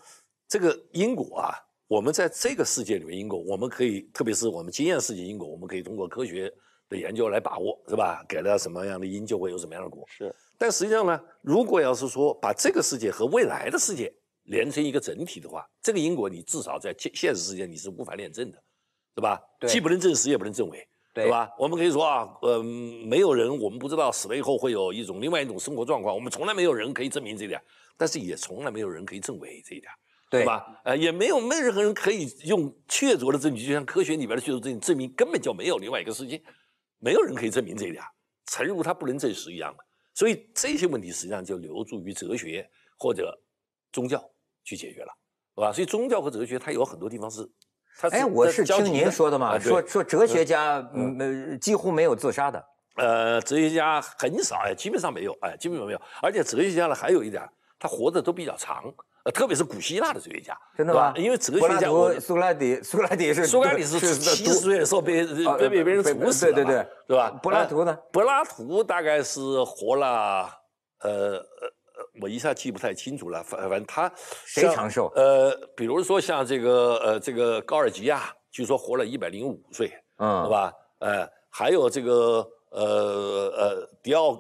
这个因果啊。我们在这个世界里面因果，我们可以特别是我们经验世界因果，我们可以通过科学的研究来把握，是吧？给了什么样的因就会有什么样的果。是，但实际上呢，如果要是说把这个世界和未来的世界连成一个整体的话，这个因果你至少在现现实世界你是无法验证的，是吧？对，既不能证实也不能证伪，对吧？我们可以说啊，呃，没有人，我们不知道死了以后会有一种另外一种生活状况，我们从来没有人可以证明这一点，但是也从来没有人可以证伪这一点。对吧？呃，也没有没任何人可以用确凿的证据，就像科学里边的确凿证据证明根本就没有另外一个世界，没有人可以证明这一点，诚如他不能证实一样的。所以这些问题实际上就留助于哲学或者宗教去解决了，对吧？所以宗教和哲学它有很多地方是，哎，我是听您说的嘛，说说哲学家没几乎没有自杀的。呃，哲学家很少哎，基本上没有哎，基本上没有。而且哲学家呢还有一点，他活的都比较长。呃，特别是古希腊的哲学家，真的吧？因为哲学家，苏拉底，苏拉底是 苏拉底是七十岁的时候被被被别人处死对对对，吧？柏拉图呢？柏拉图大概是活了，呃呃呃，我一下记不太清楚了，反反正他谁长寿？呃，比如说像这个呃这个高尔基亚，据说活了一百零五岁，嗯，是吧？呃，还有这个呃呃迪奥，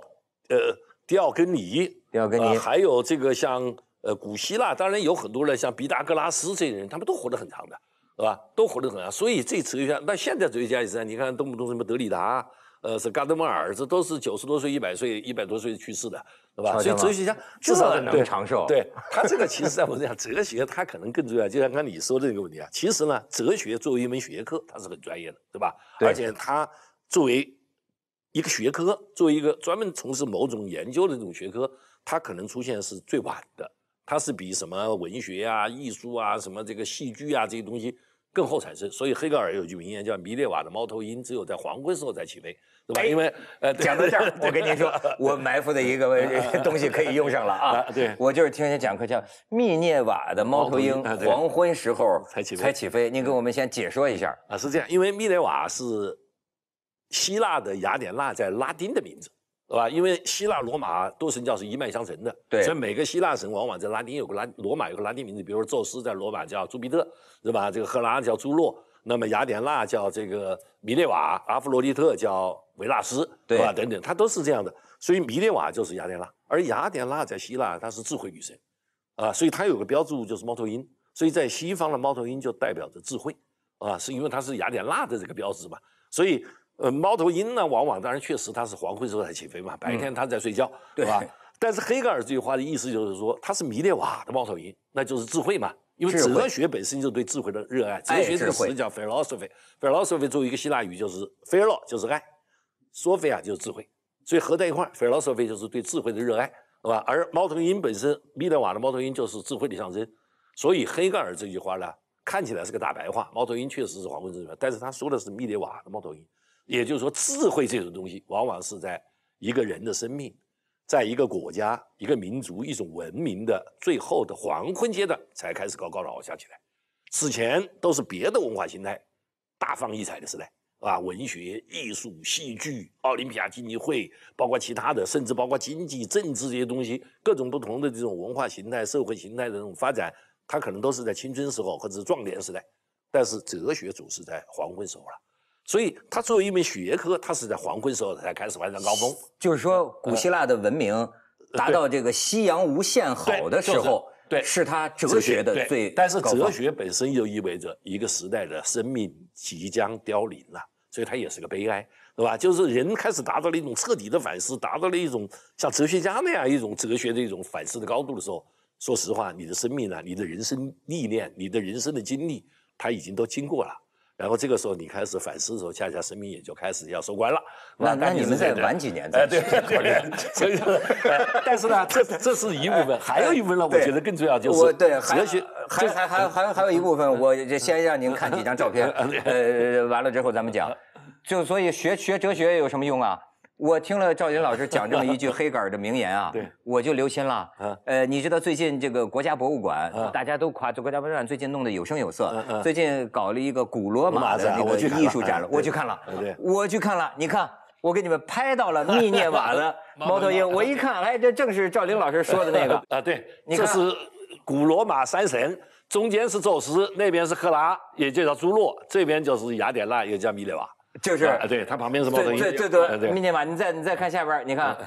呃迪奥根尼，迪奥根尼，还有这个像。呃，古希腊当然有很多人，像毕达哥拉斯这些人，他们都活得很长的，是吧？都活得很长，所以这哲学，家，那现在哲学家也是啊，你看动不动什么德里达，呃，是嘎德蒙尔，这都是九十多岁、一百岁、一百多岁去世的，对吧？所以哲学家至少能长寿。对他这个，其实在我讲，哲学他可能更重要。就像刚你说的这个问题啊，其实呢，哲学作为一门学科，它是很专业的，对吧？而且他作为一个学科，作为一个专门从事某种研究的这种学科，它可能出现是最晚的。它是比什么文学啊、艺术啊、什么这个戏剧啊这些东西更后产生，所以黑格尔有句名言叫“米列瓦的猫头鹰只有在黄昏时候才起飞”，对吧？因为呃，讲到这儿，我跟您说，我埋伏的一个 东西可以用上了啊。对，我就是听家讲课叫“密涅瓦的猫头鹰”，黄昏时候 才起飞。您给我们先解说一下啊。是这样，因为密涅瓦是希腊的雅典娜在拉丁的名字。对吧？因为希腊、罗马多神教是一脉相承的，所以每个希腊神往往在拉丁有个拉，罗马有个拉丁名字，比如宙斯在罗马叫朱庇特，是吧？这个赫拉叫朱诺，那么雅典娜叫这个米列瓦，阿弗罗狄特叫维纳斯，对吧？等等，它都是这样的。所以米列瓦就是雅典娜，而雅典娜在希腊她是智慧女神，啊，所以她有个标志物就是猫头鹰，所以在西方的猫头鹰就代表着智慧，啊，是因为它是雅典娜的这个标志嘛，所以。呃，猫头鹰呢，往往当然确实它是黄昏时候才起飞嘛，白天它在睡觉，对吧？但是黑格尔这句话的意思就是说，它是弥列瓦的猫头鹰，那就是智慧嘛。因为哲学本身就对智慧的热爱。哲学这个词叫 philosophy，philosophy 作为一个希腊语，就是 p h i l o 就是爱，Sophia 就是智慧，所以合在一块儿，philosophy 就是对智慧的热爱，对吧？而猫头鹰本身，弥列瓦的猫头鹰就是智慧的象征，所以黑格尔这句话呢，看起来是个大白话，猫头鹰确实是黄昏之鸟，但是他说的是弥列瓦的猫头鹰。也就是说，智慧这种东西，往往是在一个人的生命，在一个国家、一个民族、一种文明的最后的黄昏阶段，才开始高高翱翔起来。此前都是别的文化形态大放异彩的时代，啊，文学、艺术、戏剧、奥林匹亚竞技会，包括其他的，甚至包括经济、政治这些东西，各种不同的这种文化形态、社会形态的这种发展，它可能都是在青春时候或者是壮年时代。但是哲学总是在黄昏时候了。所以，他作为一门学科，他是在黄昏时候才开始完成高峰。就是说，古希腊的文明达到这个夕阳无限好的时候，对，是他哲学的最，但是哲学本身就意味着一个时代的生命即将凋零了，所以它也是个悲哀，对吧？就是人开始达到了一种彻底的反思，达到了一种像哲学家那样一种哲学的一种反思的高度的时候，说实话，你的生命啊，你的人生历练，你的人生的经历，他已经都经过了。然后这个时候你开始反思的时候，恰恰生命也就开始要收官了。那那你们再晚几年再考虑，所以，但是呢，这这是一部分，还有一部分呢，我觉得更重要就是哲学，还还还还还有一部分，我就先让您看几张照片，呃，完了之后咱们讲，就所以学学哲学有什么用啊？我听了赵林老师讲这么一句 黑杆尔的名言啊，对，我就留心了。呃，你知道最近这个国家博物馆，大家都夸这国家博物馆最近弄得有声有色。最近搞了一个古罗马的那个艺术展了，我去看了，我去看了。你看，我给你们拍到了密 涅瓦的 猫头鹰。我一看，哎，这正是赵林老师说的那个啊。对，这是古罗马三神，中间是宙斯，那边是赫拉，也叫朱洛，这边就是雅典娜，也叫密涅瓦。就是对，它旁边是猫头鹰。这对对，密涅瓦，你再你再看下边，你看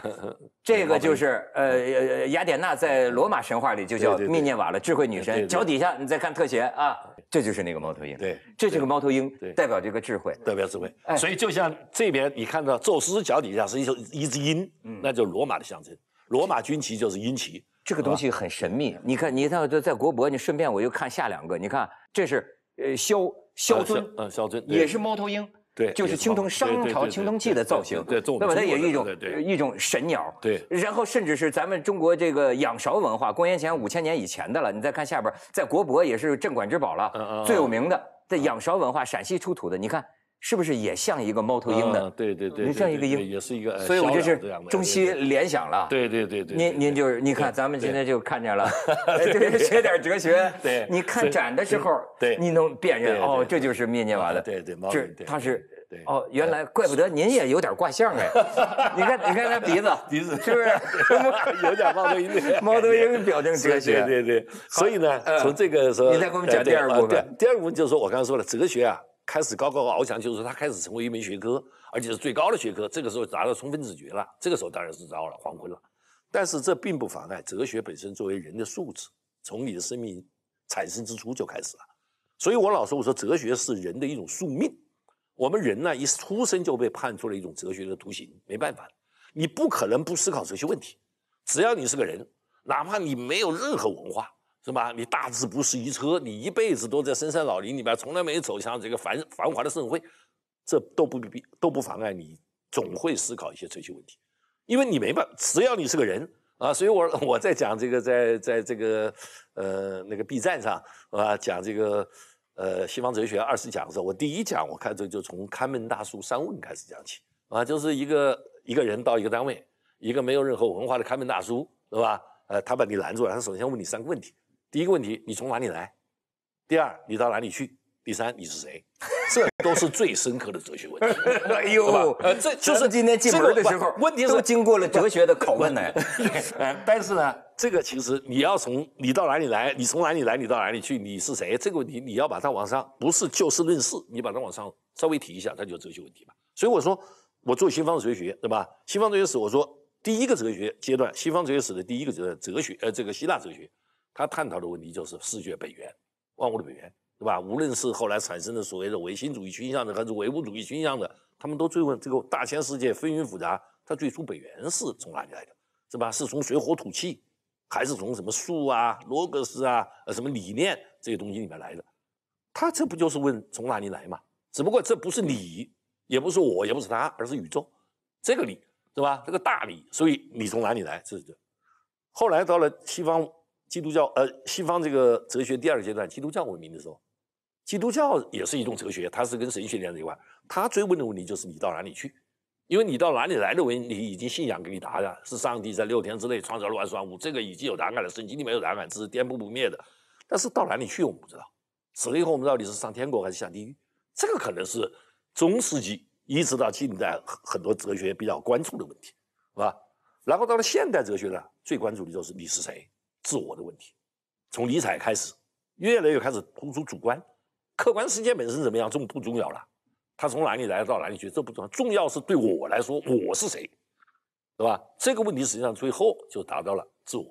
这个就是呃，雅典娜在罗马神话里就叫密涅瓦了，智慧女神。脚底下你再看特写啊，这就是那个猫头鹰，对，这是个猫头鹰，代表这个智慧，代表智慧。所以就像这边你看到宙斯脚底下是一只一只鹰，那就罗马的象征，罗马军旗就是鹰旗。这个东西很神秘。你看，你看，在国博，你顺便我又看下两个，你看这是呃，肖肖尊，嗯，肖尊也是猫头鹰。对，就是青铜商朝青铜器的造型，对么它也是一种一种神鸟，对。然后甚至是咱们中国这个仰韶文化，公元前五千年以前的了。你再看下边，在国博也是镇馆之宝了，最有名的在仰韶文化陕西出土的，你看。是不是也像一个猫头鹰呢？对对对，像一个鹰，也是一个。所以我觉是中西联想了。对对对对，您您就是，你看咱们今天就看见了，就是学点哲学。对，你看展的时候，对，你能辨认哦，这就是米涅瓦的，对对，猫头它是哦，原来怪不得您也有点挂像哎，你看你看他鼻子鼻子是不是有点猫头鹰？猫头鹰表情哲学，对对。所以呢，从这个时候，你再给我们讲第二部分。第二部分就是说我刚才说了，哲学啊。开始高高翱翔，就是说他开始成为一门学科，而且是最高的学科。这个时候达到充分自觉了，这个时候当然是到了黄昏了。但是这并不妨碍哲学本身作为人的素质，从你的生命产生之初就开始了。所以我老说，我说哲学是人的一种宿命。我们人呢，一出生就被判处了一种哲学的图形，没办法，你不可能不思考哲学问题。只要你是个人，哪怕你没有任何文化。是吧？你大字不识一车，你一辈子都在深山老林里边，从来没有走向这个繁繁华的盛会，这都不必都不妨碍你，总会思考一些这些问题，因为你没办，只要你是个人啊，所以我我在讲这个，在在这个呃那个 B 站上啊，讲这个呃西方哲学二十讲的时候，我第一讲我开始就从看门大叔三问开始讲起啊，就是一个一个人到一个单位，一个没有任何文化的看门大叔，是吧？呃，他把你拦住了，他首先问你三个问题。第一个问题，你从哪里来？第二，你到哪里去？第三，你是谁？这都是最深刻的哲学问题，呦，呃，这就是今天进门的时候，问题是经过了哲学的拷问呢。对，但是呢，这个其实你要从你到哪里来？你从哪里来？你到哪里去？你是谁？这个问题你要把它往上，不是就事论事，你把它往上稍微提一下，它就哲学问题嘛。所以我说，我做西方哲学，对吧？西方哲学史，我说第一个哲学阶段，西方哲学史的第一个哲哲学，呃，这个希腊哲学。他探讨的问题就是世界本源，万物的本源，对吧？无论是后来产生的所谓的唯心主义倾向的，还是唯物主义倾向的，他们都追问这个大千世界纷纭复杂，它最初本源是从哪里来的，是吧？是从水火土气，还是从什么树啊、罗格斯啊、呃什么理念这些东西里面来的？他这不就是问从哪里来嘛？只不过这不是你，也不是我，也不是他，而是宇宙，这个理，是吧？这个大理，所以你从哪里来？这这，后来到了西方。基督教，呃，西方这个哲学第二阶段，基督教文明的时候，基督教也是一种哲学，它是跟神学连在一块它他追问的问题就是你到哪里去？因为你到哪里来的问题已经信仰给你答案是上帝在六天之内创造了万万物，这个已经有答案了。圣经里面有答案，只是颠扑不灭的。但是到哪里去，我们不知道。死了以后，我们到底是上天国还是下地狱？这个可能是中世纪一直到近代很多哲学比较关注的问题，是吧？然后到了现代哲学呢，最关注的就是你是谁？自我的问题，从理睬开始，越来越开始突出主观，客观世界本身怎么样，这不重要了。他从哪里来到哪里去，这不重要，重要是对我来说，我是谁，对吧？这个问题实际上最后就达到了自我。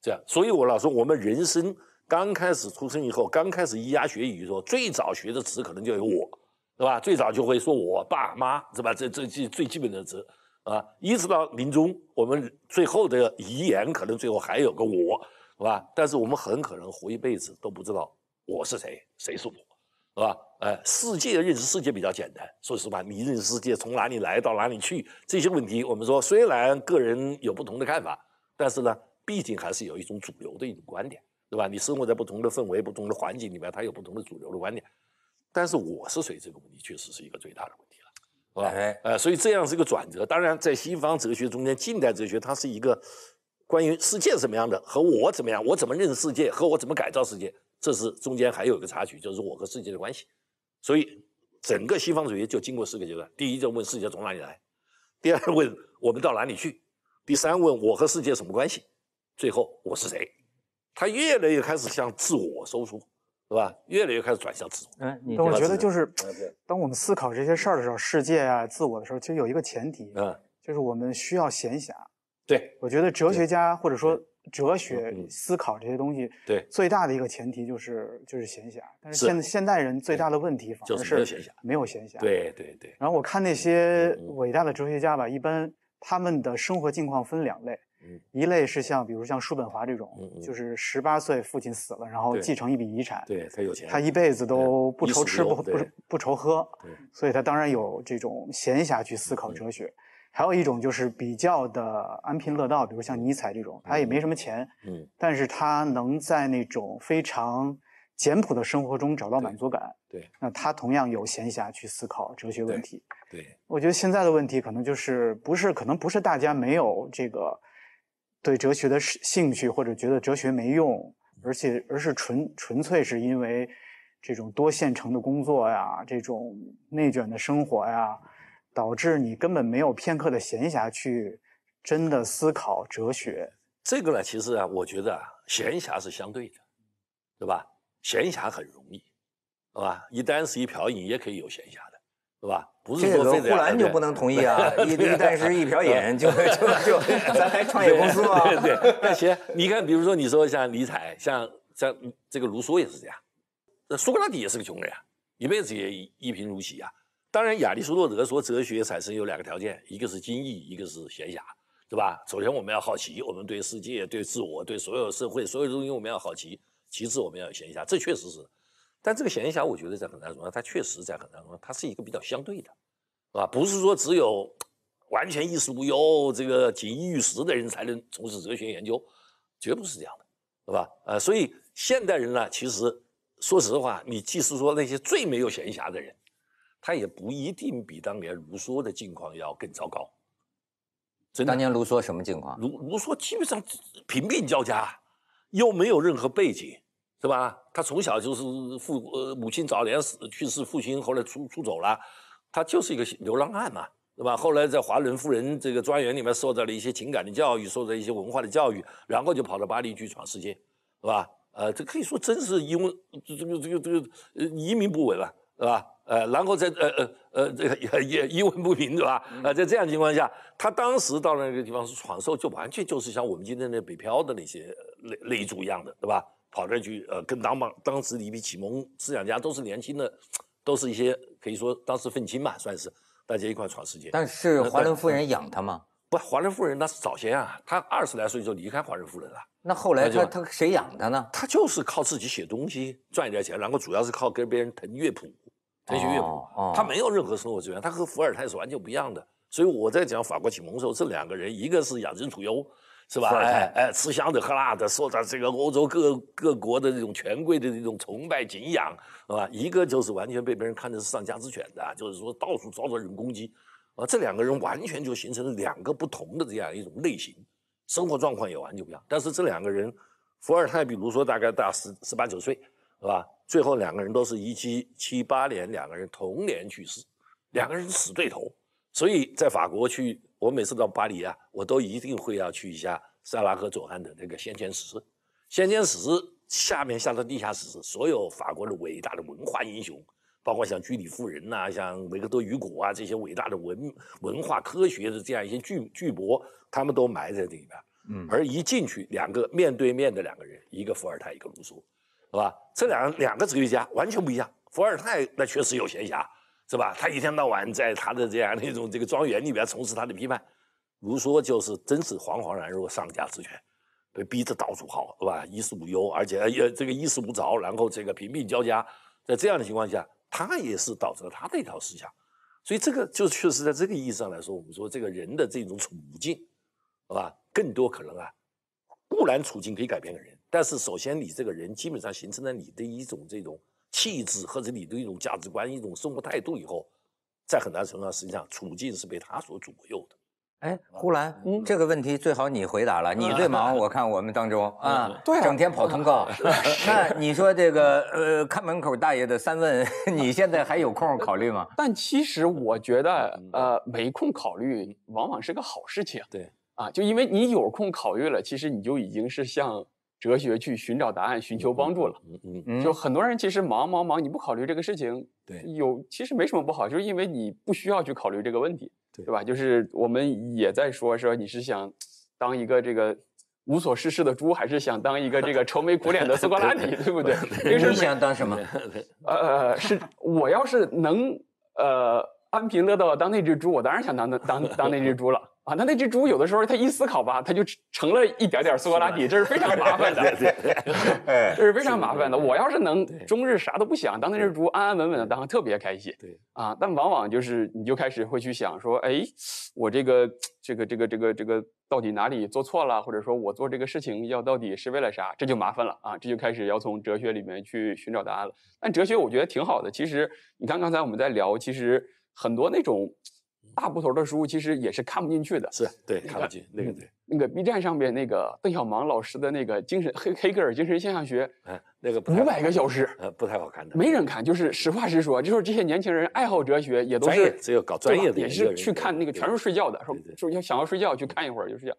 这样，所以我老说，我们人生刚开始出生以后，刚开始咿呀学语，的时候，最早学的词可能就有我，对吧？最早就会说我爸妈，是吧？这这最最基本的词，啊，一直到临终，我们最后的遗言可能最后还有个我。是吧？但是我们很可能活一辈子都不知道我是谁，谁是我，是吧？哎，世界的认识世界比较简单。说实话，你认识世界从哪里来到哪里去这些问题，我们说虽然个人有不同的看法，但是呢，毕竟还是有一种主流的一种观点，对吧？你生活在不同的氛围、不同的环境里面，它有不同的主流的观点。但是我是谁这个问题，确实是一个最大的问题了，是吧？哎，所以这样是一个转折。当然，在西方哲学中间，近代哲学它是一个。关于世界怎么样的和我怎么样，我怎么认识世界和我怎么改造世界，这是中间还有一个插曲，就是我和世界的关系。所以，整个西方主义就经过四个阶段：第一，就问世界从哪里来；第二，问我们到哪里去；第三，问我和世界什么关系；最后，我是谁。他越来越开始向自我收缩，是吧？越来越开始转向自我。嗯，但我觉得就是，当我们思考这些事儿的时候，世界啊、自我的时候，其实有一个前提，嗯，就是我们需要闲暇。对，我觉得哲学家或者说哲学思考这些东西，对最大的一个前提就是就是闲暇。但是现在现代人最大的问题反而是没有闲暇。没有闲暇。对对对。然后我看那些伟大的哲学家吧，一般他们的生活境况分两类，一类是像比如像叔本华这种，就是十八岁父亲死了，然后继承一笔遗产，对他有钱，他一辈子都不愁吃不不不愁喝，所以他当然有这种闲暇去思考哲学。还有一种就是比较的安贫乐道，比如像尼采这种，他也没什么钱，嗯，但是他能在那种非常简朴的生活中找到满足感。对，那他同样有闲暇去思考哲学问题。对，我觉得现在的问题可能就是不是可能不是大家没有这个对哲学的兴趣，或者觉得哲学没用，而且而是纯纯粹是因为这种多线程的工作呀，这种内卷的生活呀。导致你根本没有片刻的闲暇去真的思考哲学。这个呢，其实啊，我觉得啊，闲暇是相对的，对吧？闲暇很容易，对吧？一箪食一瓢饮也可以有闲暇的，对吧？不是说这不然就不能同意啊？一箪食一瓢饮 就就就咱还创业公司吗？对对，那行，你看，比如说你说像尼采，像像这个卢梭也是这样，苏格拉底也是个穷人，一辈子也一贫如洗啊。当然，亚里士多德说，哲学产生有两个条件，一个是精益，一个是闲暇，对吧？首先，我们要好奇，我们对世界、对自我、对所有社会、所有东西，我们要好奇。其次，我们要有闲暇，这确实是。但这个闲暇，我觉得在很大程度上，它确实在很大程度上，它是一个比较相对的，啊，不是说只有完全衣食无忧、这个锦衣玉食的人才能从事哲学研究，绝不是这样的，对吧？呃，所以现代人呢，其实说实话，你即使说那些最没有闲暇的人。他也不一定比当年卢梭的境况要更糟糕，真的。当年卢梭什么境况？卢卢梭基本上贫病交加，又没有任何背景，是吧？他从小就是父呃母亲早年死去世，父亲后来出出走了，他就是一个流浪汉嘛，是吧？后来在华伦夫人这个庄园里面受到了一些情感的教育，受到一些文化的教育，然后就跑到巴黎去闯世界，是吧？呃，这可以说真是因为这个这个这个呃移民不稳了，是吧？呃，然后在呃呃呃，这个也也一文不名，对吧？啊，在这样情况下，他当时到了那个地方是闯兽，就完全就是像我们今天的北漂的那些那那族一样的，对吧？跑过去呃，跟当帮当时一批启蒙思想家都是年轻的，都是一些可以说当时愤青嘛，算是大家一块闯世界。但是华伦夫人养他吗？不，华伦夫人，那是早先啊，他二十来岁就离开华伦夫人了。那后来他他谁养他呢？他就是靠自己写东西赚一点钱，然后主要是靠跟别人腾乐谱。文学乐谱，他没有任何生活资源，他和伏尔泰是完全不一样的。所以我在讲《法国启蒙》时候，这两个人，一个是养尊处优，是吧？哎哎，吃香的喝辣的，受到这个欧洲各各国的这种权贵的这种崇拜敬仰，是吧？一个就是完全被别人看成是丧家之犬的，就是说到处遭到人攻击，啊，这两个人完全就形成了两个不同的这样一种类型，生活状况也完全不一样。但是这两个人，伏尔泰比如说大概大十十八九岁，是吧？最后两个人都是一七七八年两个人同年去世，两个人是死对头，所以在法国去，我每次到巴黎啊，我都一定会要去一下塞拉赫左岸的那个先贤祠。先贤祠下面下的地下室是所有法国的伟大的文化英雄，包括像居里夫人呐，像维克多雨果啊这些伟大的文文化科学的这样一些巨巨博，他们都埋在里边。嗯，而一进去，两个面对面的两个人，一个伏尔泰，一个卢梭。是吧？这两两个哲学家完全不一样。伏尔泰那确实有闲暇，是吧？他一天到晚在他的这样的一种这个庄园里面从事他的批判。卢梭就是真是惶惶然若丧家之犬，被逼着到处跑，是吧？衣食无忧，而且也这个衣食无着，然后这个贫病交加，在这样的情况下，他也是导致了他的一套思想。所以这个就确实在这个意义上来说，我们说这个人的这种处境，好吧？更多可能啊，固然处境可以改变个人。但是首先，你这个人基本上形成了你的一种这种气质，或者你的一种价值观、一种生活态度以后，在很大程度上，实际上处境是被他所左右的。哎，呼兰，这个问题最好你回答了，你最忙，我看我们当中啊，对，整天跑通告。那你说这个呃，看门口大爷的三问，你现在还有空考虑吗？但其实我觉得，呃，没空考虑往往是个好事情。对，啊，就因为你有空考虑了，其实你就已经是像。哲学去寻找答案、寻求帮助了。嗯嗯，就很多人其实忙忙忙，你不考虑这个事情，对，有其实没什么不好，就是因为你不需要去考虑这个问题，对对吧？就是我们也在说说你是想当一个这个无所事事的猪，还是想当一个这个愁眉苦脸的苏格拉底，对不对？你想当什么？呃，是我要是能呃安贫乐道当那只猪，我当然想当当当那只猪了。啊，那那只猪有的时候它一思考吧，它就成了一点点苏格拉底，这是非常麻烦的。这是非常麻烦的。我要是能终日啥都不想，当那只猪安安稳稳的当，特别开心。对。啊，但往往就是你就开始会去想说，哎，我这个这个这个这个这个到底哪里做错了，或者说我做这个事情要到底是为了啥？这就麻烦了啊，这就开始要从哲学里面去寻找答案了。但哲学我觉得挺好的。其实你看刚才我们在聊，其实很多那种。大部头的书其实也是看不进去的，是对看不进那个那个 B 站上面那个邓小芒老师的那个精神黑黑格尔精神现象学，啊那个五百个小时，呃不太好看的，没人看，就是实话实说，就是这些年轻人爱好哲学也都是只有搞专业的也是去看那个全是睡觉的，说说要想要睡觉去看一会儿就睡觉，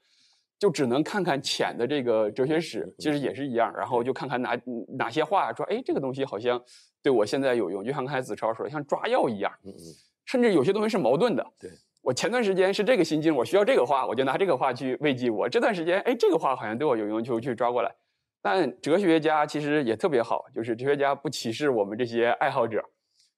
就只能看看浅的这个哲学史，其实也是一样，然后就看看哪哪些话说，哎这个东西好像对我现在有用，就像刚才子超说像抓药一样，嗯嗯。甚至有些东西是矛盾的。对我前段时间是这个心境，我需要这个话，我就拿这个话去慰藉我。这段时间，哎，这个话好像对我有用，就去抓过来。但哲学家其实也特别好，就是哲学家不歧视我们这些爱好者。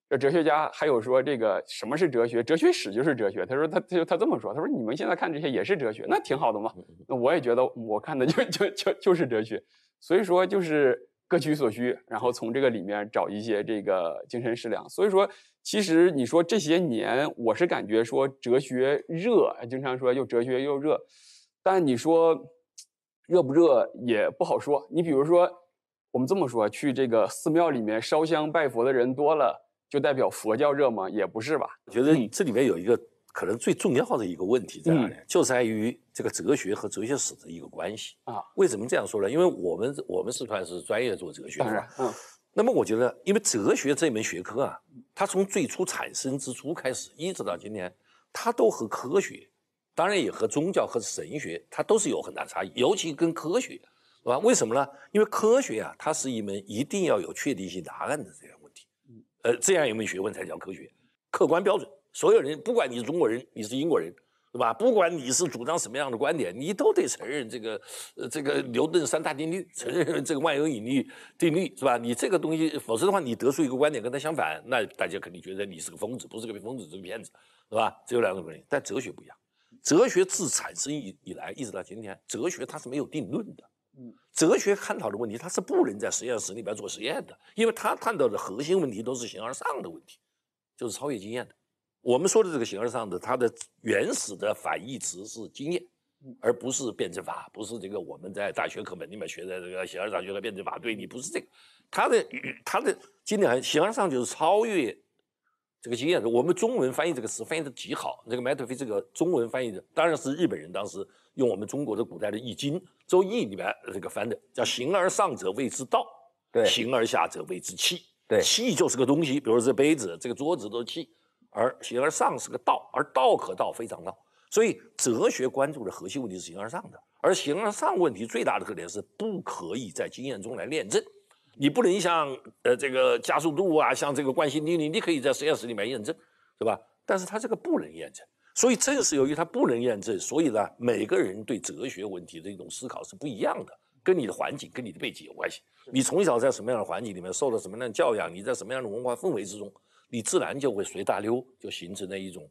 这哲学家还有说这个什么是哲学，哲学史就是哲学。他说他他就他这么说，他说你们现在看这些也是哲学，那挺好的嘛。那我也觉得我看的就就就就是哲学，所以说就是。各取所需，然后从这个里面找一些这个精神食粮。所以说，其实你说这些年，我是感觉说哲学热，经常说又哲学又热，但你说热不热也不好说。你比如说，我们这么说，去这个寺庙里面烧香拜佛的人多了，就代表佛教热吗？也不是吧。我觉得这里面有一个可能最重要的一个问题在哪里？就在于。这个哲学和哲学史的一个关系啊，为什么这样说呢？因为我们我们四川是专业做哲学的，嗯。那么我觉得，因为哲学这门学科啊，它从最初产生之初开始，一直到今天，它都和科学，当然也和宗教和神学，它都是有很大差异。尤其跟科学，是吧？为什么呢？因为科学啊，它是一门一定要有确定性答案的这样问题，呃，这样一门学问才叫科学？客观标准，所有人不管你是中国人，你是英国人。是吧？不管你是主张什么样的观点，你都得承认这个，呃，这个牛顿三大定律，承认这个万有引力定律，是吧？你这个东西，否则的话，你得出一个观点跟他相反，那大家肯定觉得你是个疯子，不是个疯子，是个骗子，是吧？只有两种观点，但哲学不一样。哲学自产生以以来，一直到今天，哲学它是没有定论的。嗯，哲学探讨的问题，它是不能在实验室里边做实验的，因为它探讨的核心问题都是形而上的问题，就是超越经验的。我们说的这个形而上的，它的原始的反义词是经验，而不是辩证法，不是这个我们在大学课本里面学的这个形而上学的辩证法。对你不是这个，它的它的经典形而上就是超越这个经验我们中文翻译这个词翻译的极好，那个 m a t e 特菲这个中文翻译的当然是日本人当时用我们中国的古代的《易经》《周易》里面这个翻的，叫“形而上者谓之道”，对，“形而下者谓之器”，对，“器”就是个东西，比如说这杯子、这个桌子都是器。而形而上是个道，而道可道非常道，所以哲学关注的核心问题是形而上的。而形而上问题最大的特点是不可以在经验中来验证，你不能像呃这个加速度啊，像这个惯性定律，你可以在实验室里面验证，是吧？但是它这个不能验证，所以正是由于它不能验证，所以呢，每个人对哲学问题的一种思考是不一样的，跟你的环境、跟你的背景有关系。你从小在什么样的环境里面，受到什么样的教养，你在什么样的文化氛围之中。你自然就会随大溜，就形成了一种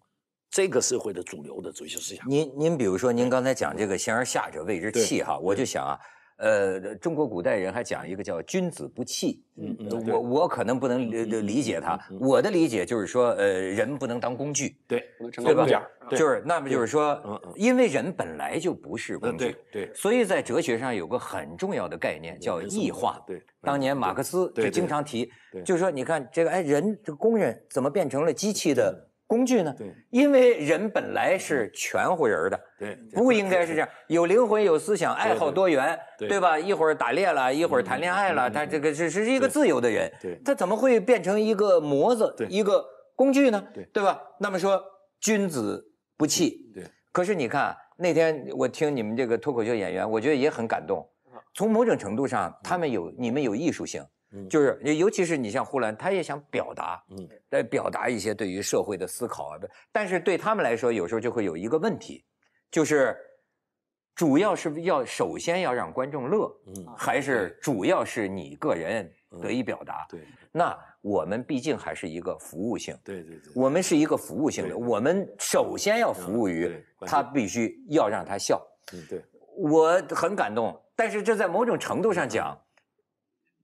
这个社会的主流的哲学思想。您您比如说，您刚才讲这个“先而下者谓之器”哈，我就想啊。呃，中国古代人还讲一个叫“君子不器”。嗯嗯，我我可能不能理解他。我的理解就是说，呃，人不能当工具，对对吧？就是那么就是说，因为人本来就不是工具，对对，所以在哲学上有个很重要的概念叫异化。对，当年马克思就经常提，就是说，你看这个，哎，人这工人怎么变成了机器的？工具呢？对，因为人本来是全乎人的，对，不应该是这样。有灵魂、有思想、爱好多元，对吧？一会儿打猎了，一会儿谈恋爱了，他这个是是一个自由的人，对，他怎么会变成一个模子、一个工具呢？对，对吧？那么说君子不器，对。可是你看那天我听你们这个脱口秀演员，我觉得也很感动。从某种程度上，他们有你们有艺术性。就是，尤其是你像呼兰，他也想表达，嗯，来表达一些对于社会的思考啊。的，但是对他们来说，有时候就会有一个问题，就是，主要是要首先要让观众乐，嗯，还是主要是你个人得以表达。对，那我们毕竟还是一个服务性，对对对，我们是一个服务性的，我们首先要服务于他，必须要让他笑。嗯，对，我很感动，但是这在某种程度上讲，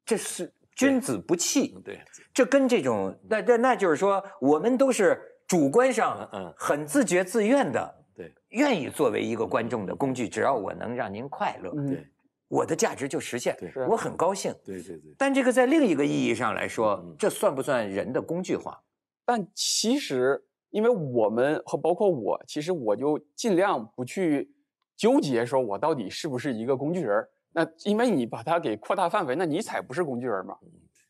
这是。君子不器。对，这跟这种那那那就是说，我们都是主观上嗯很自觉自愿的，对，愿意作为一个观众的工具，只要我能让您快乐，对，我的价值就实现，对，我很高兴，对对对。但这个在另一个意义上来说，这算不算人的工具化？但其实，因为我们和包括我，其实我就尽量不去纠结，说我到底是不是一个工具人儿。那因为你把它给扩大范围，那尼采不是工具人吗？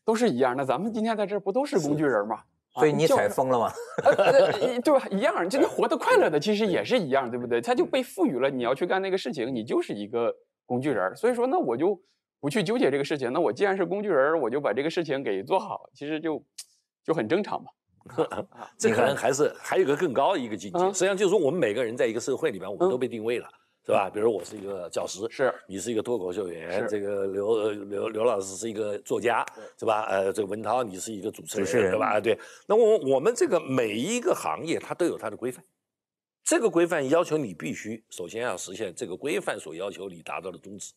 都是一样。那咱们今天在这不都是工具人吗？所以尼采疯了吗？对吧？一样，就你活得快乐的，其实也是一样，对不对？他就被赋予了你要去干那个事情，你就是一个工具人。所以说，那我就不去纠结这个事情。那我既然是工具人，我就把这个事情给做好，其实就就很正常嘛。这可能还是还有个更高的一个境界。实际上就是说，我们每个人在一个社会里边，我们都被定位了。对吧？比如我是一个教师，是你是一个脱口秀演员，这个刘刘刘老师是一个作家，是吧？呃，这个文涛你是一个主持人，对吧？啊，对。那我我们这个每一个行业，它都有它的规范，这个规范要求你必须首先要实现这个规范所要求你达到的宗旨，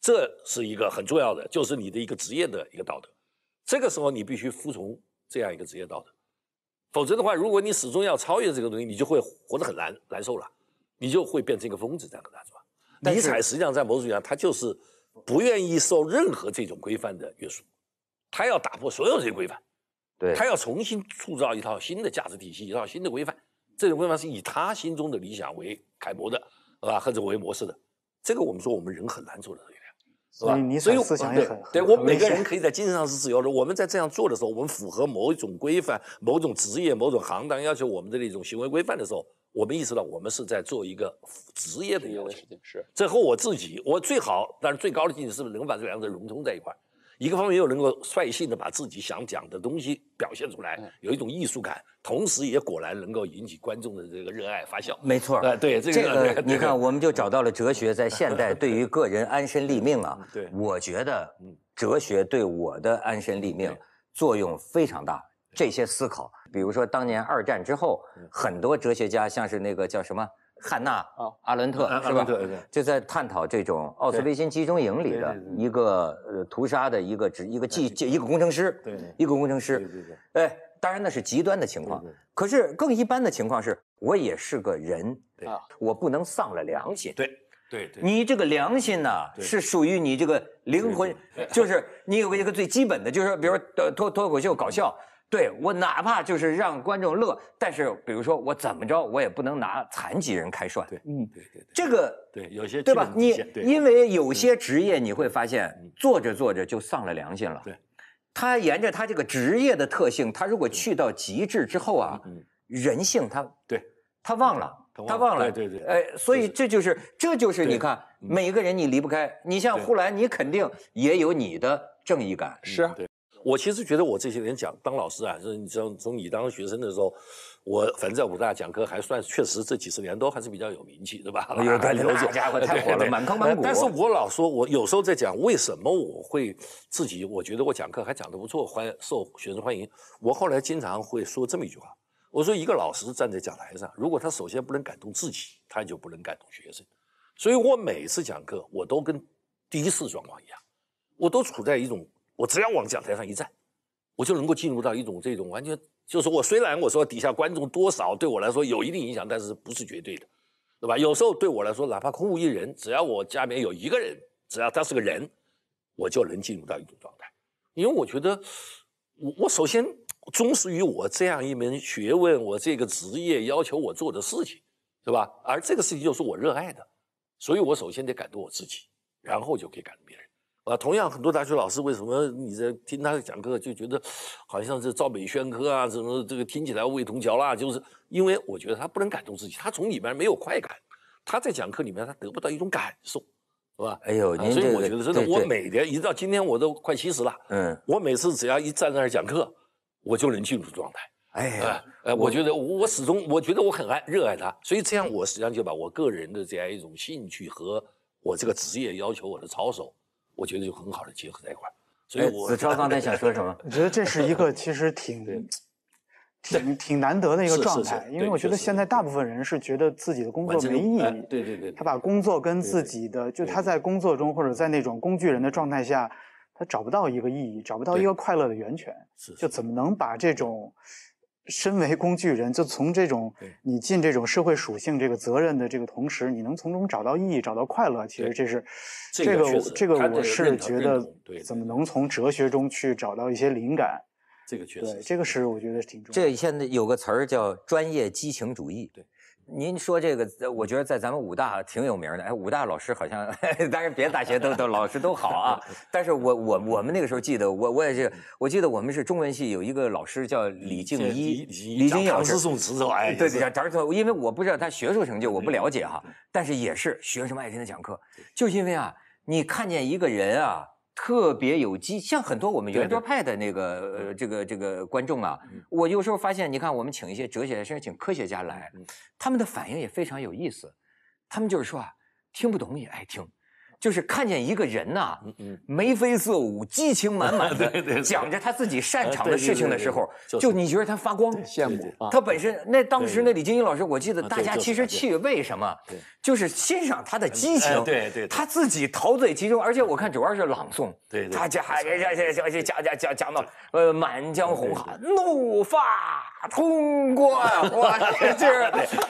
这是一个很重要的，就是你的一个职业的一个道德。这个时候你必须服从这样一个职业道德，否则的话，如果你始终要超越这个东西，你就会活得很难难受了。你就会变成一个疯子，这样的，他说。尼采实际上在某种意义上，他就是不愿意受任何这种规范的约束，他要打破所有这些规范，对他要重新塑造一套新的价值体系，一套新的规范。这种规范是以他心中的理想为楷模的，是吧？或者为模式的，这个我们说我们人很难做到这一点，是吧？所以思想也很，对我每个人可以在精神上是自由的。我们在这样做的时候，我们符合某一种规范、某种职业、某种行当要求我们的一种行为规范的时候。我们意识到，我们是在做一个职业的一个事情，是这和我自己，我最好，但是最高的境界是不是能把这两者融通在一块？一个方面又能够率性的把自己想讲的东西表现出来，有一种艺术感，同时也果然能够引起观众的这个热爱发笑。没错，对对，这个你看，我们就找到了哲学在现代对于个人安身立命啊。对，我觉得哲学对我的安身立命作用非常大。这些思考，比如说当年二战之后，很多哲学家，像是那个叫什么汉娜阿伦特是吧？就在探讨这种奥斯维辛集中营里的一个呃屠杀的一个职一个技一个工程师，对，一个工程师，对对对。哎，当然那是极端的情况，可是更一般的情况是，我也是个人啊，我不能丧了良心。对对对，你这个良心呢，是属于你这个灵魂，就是你有个一个最基本的就是，比如说脱脱脱口秀搞笑。对我哪怕就是让观众乐，但是比如说我怎么着，我也不能拿残疾人开涮。对，嗯，对，对对，这个对有些对吧？你因为有些职业你会发现，做着做着就丧了良心了。对，他沿着他这个职业的特性，他如果去到极致之后啊，人性他对，他忘了，他忘了。对对对，哎，所以这就是这就是你看，每一个人你离不开。你像呼兰，你肯定也有你的正义感。是啊。我其实觉得，我这些年讲当老师啊，就是你像从你当学生的时候，我反正在武大讲课还算，确实这几十年都还是比较有名气，对吧？有大了解，家伙太火了，满坑满谷。但是我老说，我有时候在讲为什么我会自己，我觉得我讲课还讲得不错，欢受学生欢迎。我后来经常会说这么一句话：我说一个老师站在讲台上，如果他首先不能感动自己，他就不能感动学生。所以我每次讲课，我都跟第一次状况一样，我都处在一种。我只要往讲台上一站，我就能够进入到一种这种完全，就是我虽然我说底下观众多少对我来说有一定影响，但是不是绝对的，对吧？有时候对我来说，哪怕空无一人，只要我家里面有一个人，只要他是个人，我就能进入到一种状态。因为我觉得，我我首先忠实于我这样一门学问，我这个职业要求我做的事情，对吧？而这个事情就是我热爱的，所以我首先得感动我自己，然后就可以感动别人。啊，同样很多大学老师，为什么你在听他讲课就觉得，好像是照本宣科啊，什么这个听起来味同嚼蜡，就是因为我觉得他不能感动自己，他从里面没有快感，他在讲课里面他得不到一种感受，是吧？哎呦，所以我觉得真的，我每天一直到今天我都快七十了，嗯，我每次只要一站在那儿讲课，我就能进入状态，哎，哎，我觉得我始终我觉得我很爱热爱它，所以这样我实际上就把我个人的这样一种兴趣和我这个职业要求我的操守。我觉得就很好的结合在一块儿，所以子超刚才想说什么？我觉得这是一个其实挺挺挺难得的一个状态，因为我觉得现在大部分人是觉得自己的工作没意义，对对对，他把工作跟自己的，就他在工作中或者在那种工具人的状态下，他找不到一个意义，找不到一个快乐的源泉，是，就怎么能把这种。身为工具人，就从这种你尽这种社会属性这个责任的这个同时，你能从中找到意义、找到快乐，其实这是这个这个我是觉得，怎么能从哲学中去找到一些灵感？这个确实，对，这个是我觉得挺重要。这现在有个词儿叫专业激情主义。对。您说这个，我觉得在咱们武大挺有名的。哎，武大老师好像，当然别的大学都都老师都好啊。但是我我我们那个时候记得，我我也是，我记得我们是中文系有一个老师叫李静一，李静老师。讲唐哎，对对对，因为我不知道他学术成就，我不了解哈。但是也是学生爱听的讲课，就因为啊，你看见一个人啊。特别有激，像很多我们圆桌派的那个呃，这个这个观众啊，我有时候发现，你看我们请一些哲学家，请科学家来，他们的反应也非常有意思，他们就是说啊，听不懂也爱听。就是看见一个人呐，眉飞色舞，激情满满，讲着他自己擅长的事情的时候，就你觉得他发光，羡慕他本身。那当时那李金星老师，我记得大家其实去为什么，就是欣赏他的激情，对对，他自己陶醉其中，而且我看主要是朗诵，对，他讲讲讲讲讲讲讲到呃《满江红》，喊怒发冲冠，这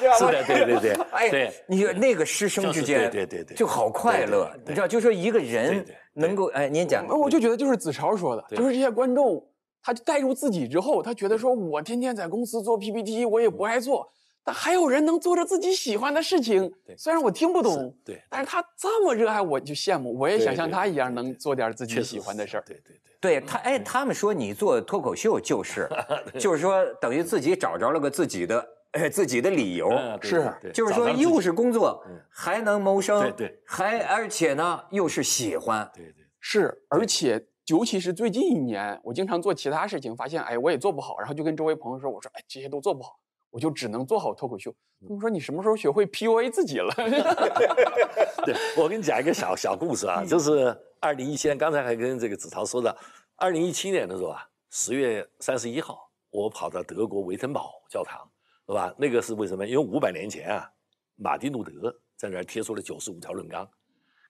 样 是的，对对对，哎你那个师生之间，对对对，就好快乐。你知道，就说一个人能够哎，您讲，我就觉得就是子超说的，就是这些观众，他带入自己之后，他觉得说我天天在公司做 PPT，我也不爱做，但还有人能做着自己喜欢的事情，对，虽然我听不懂，对，但是他这么热爱，我就羡慕，我也想像他一样能做点自己喜欢的事儿，对对对，对他哎，他们说你做脱口秀就是，就是说等于自己找着了个自己的。哎，自己的理由是，就是说，又是工作，还能谋生，对对，还而且呢，又是喜欢，对对，是，而且尤其是最近一年，我经常做其他事情，发现哎，我也做不好，然后就跟周围朋友说，我说哎，这些都做不好，我就只能做好脱口秀。他们说你什么时候学会 P U A 自己了？对，我跟你讲一个小小故事啊，就是二零一七年，刚才还跟这个子韬说的，二零一七年的时候啊，十月三十一号，我跑到德国维登堡教堂。是吧？那个是为什么？因为五百年前啊，马丁路德在那儿贴出了九十五条论纲，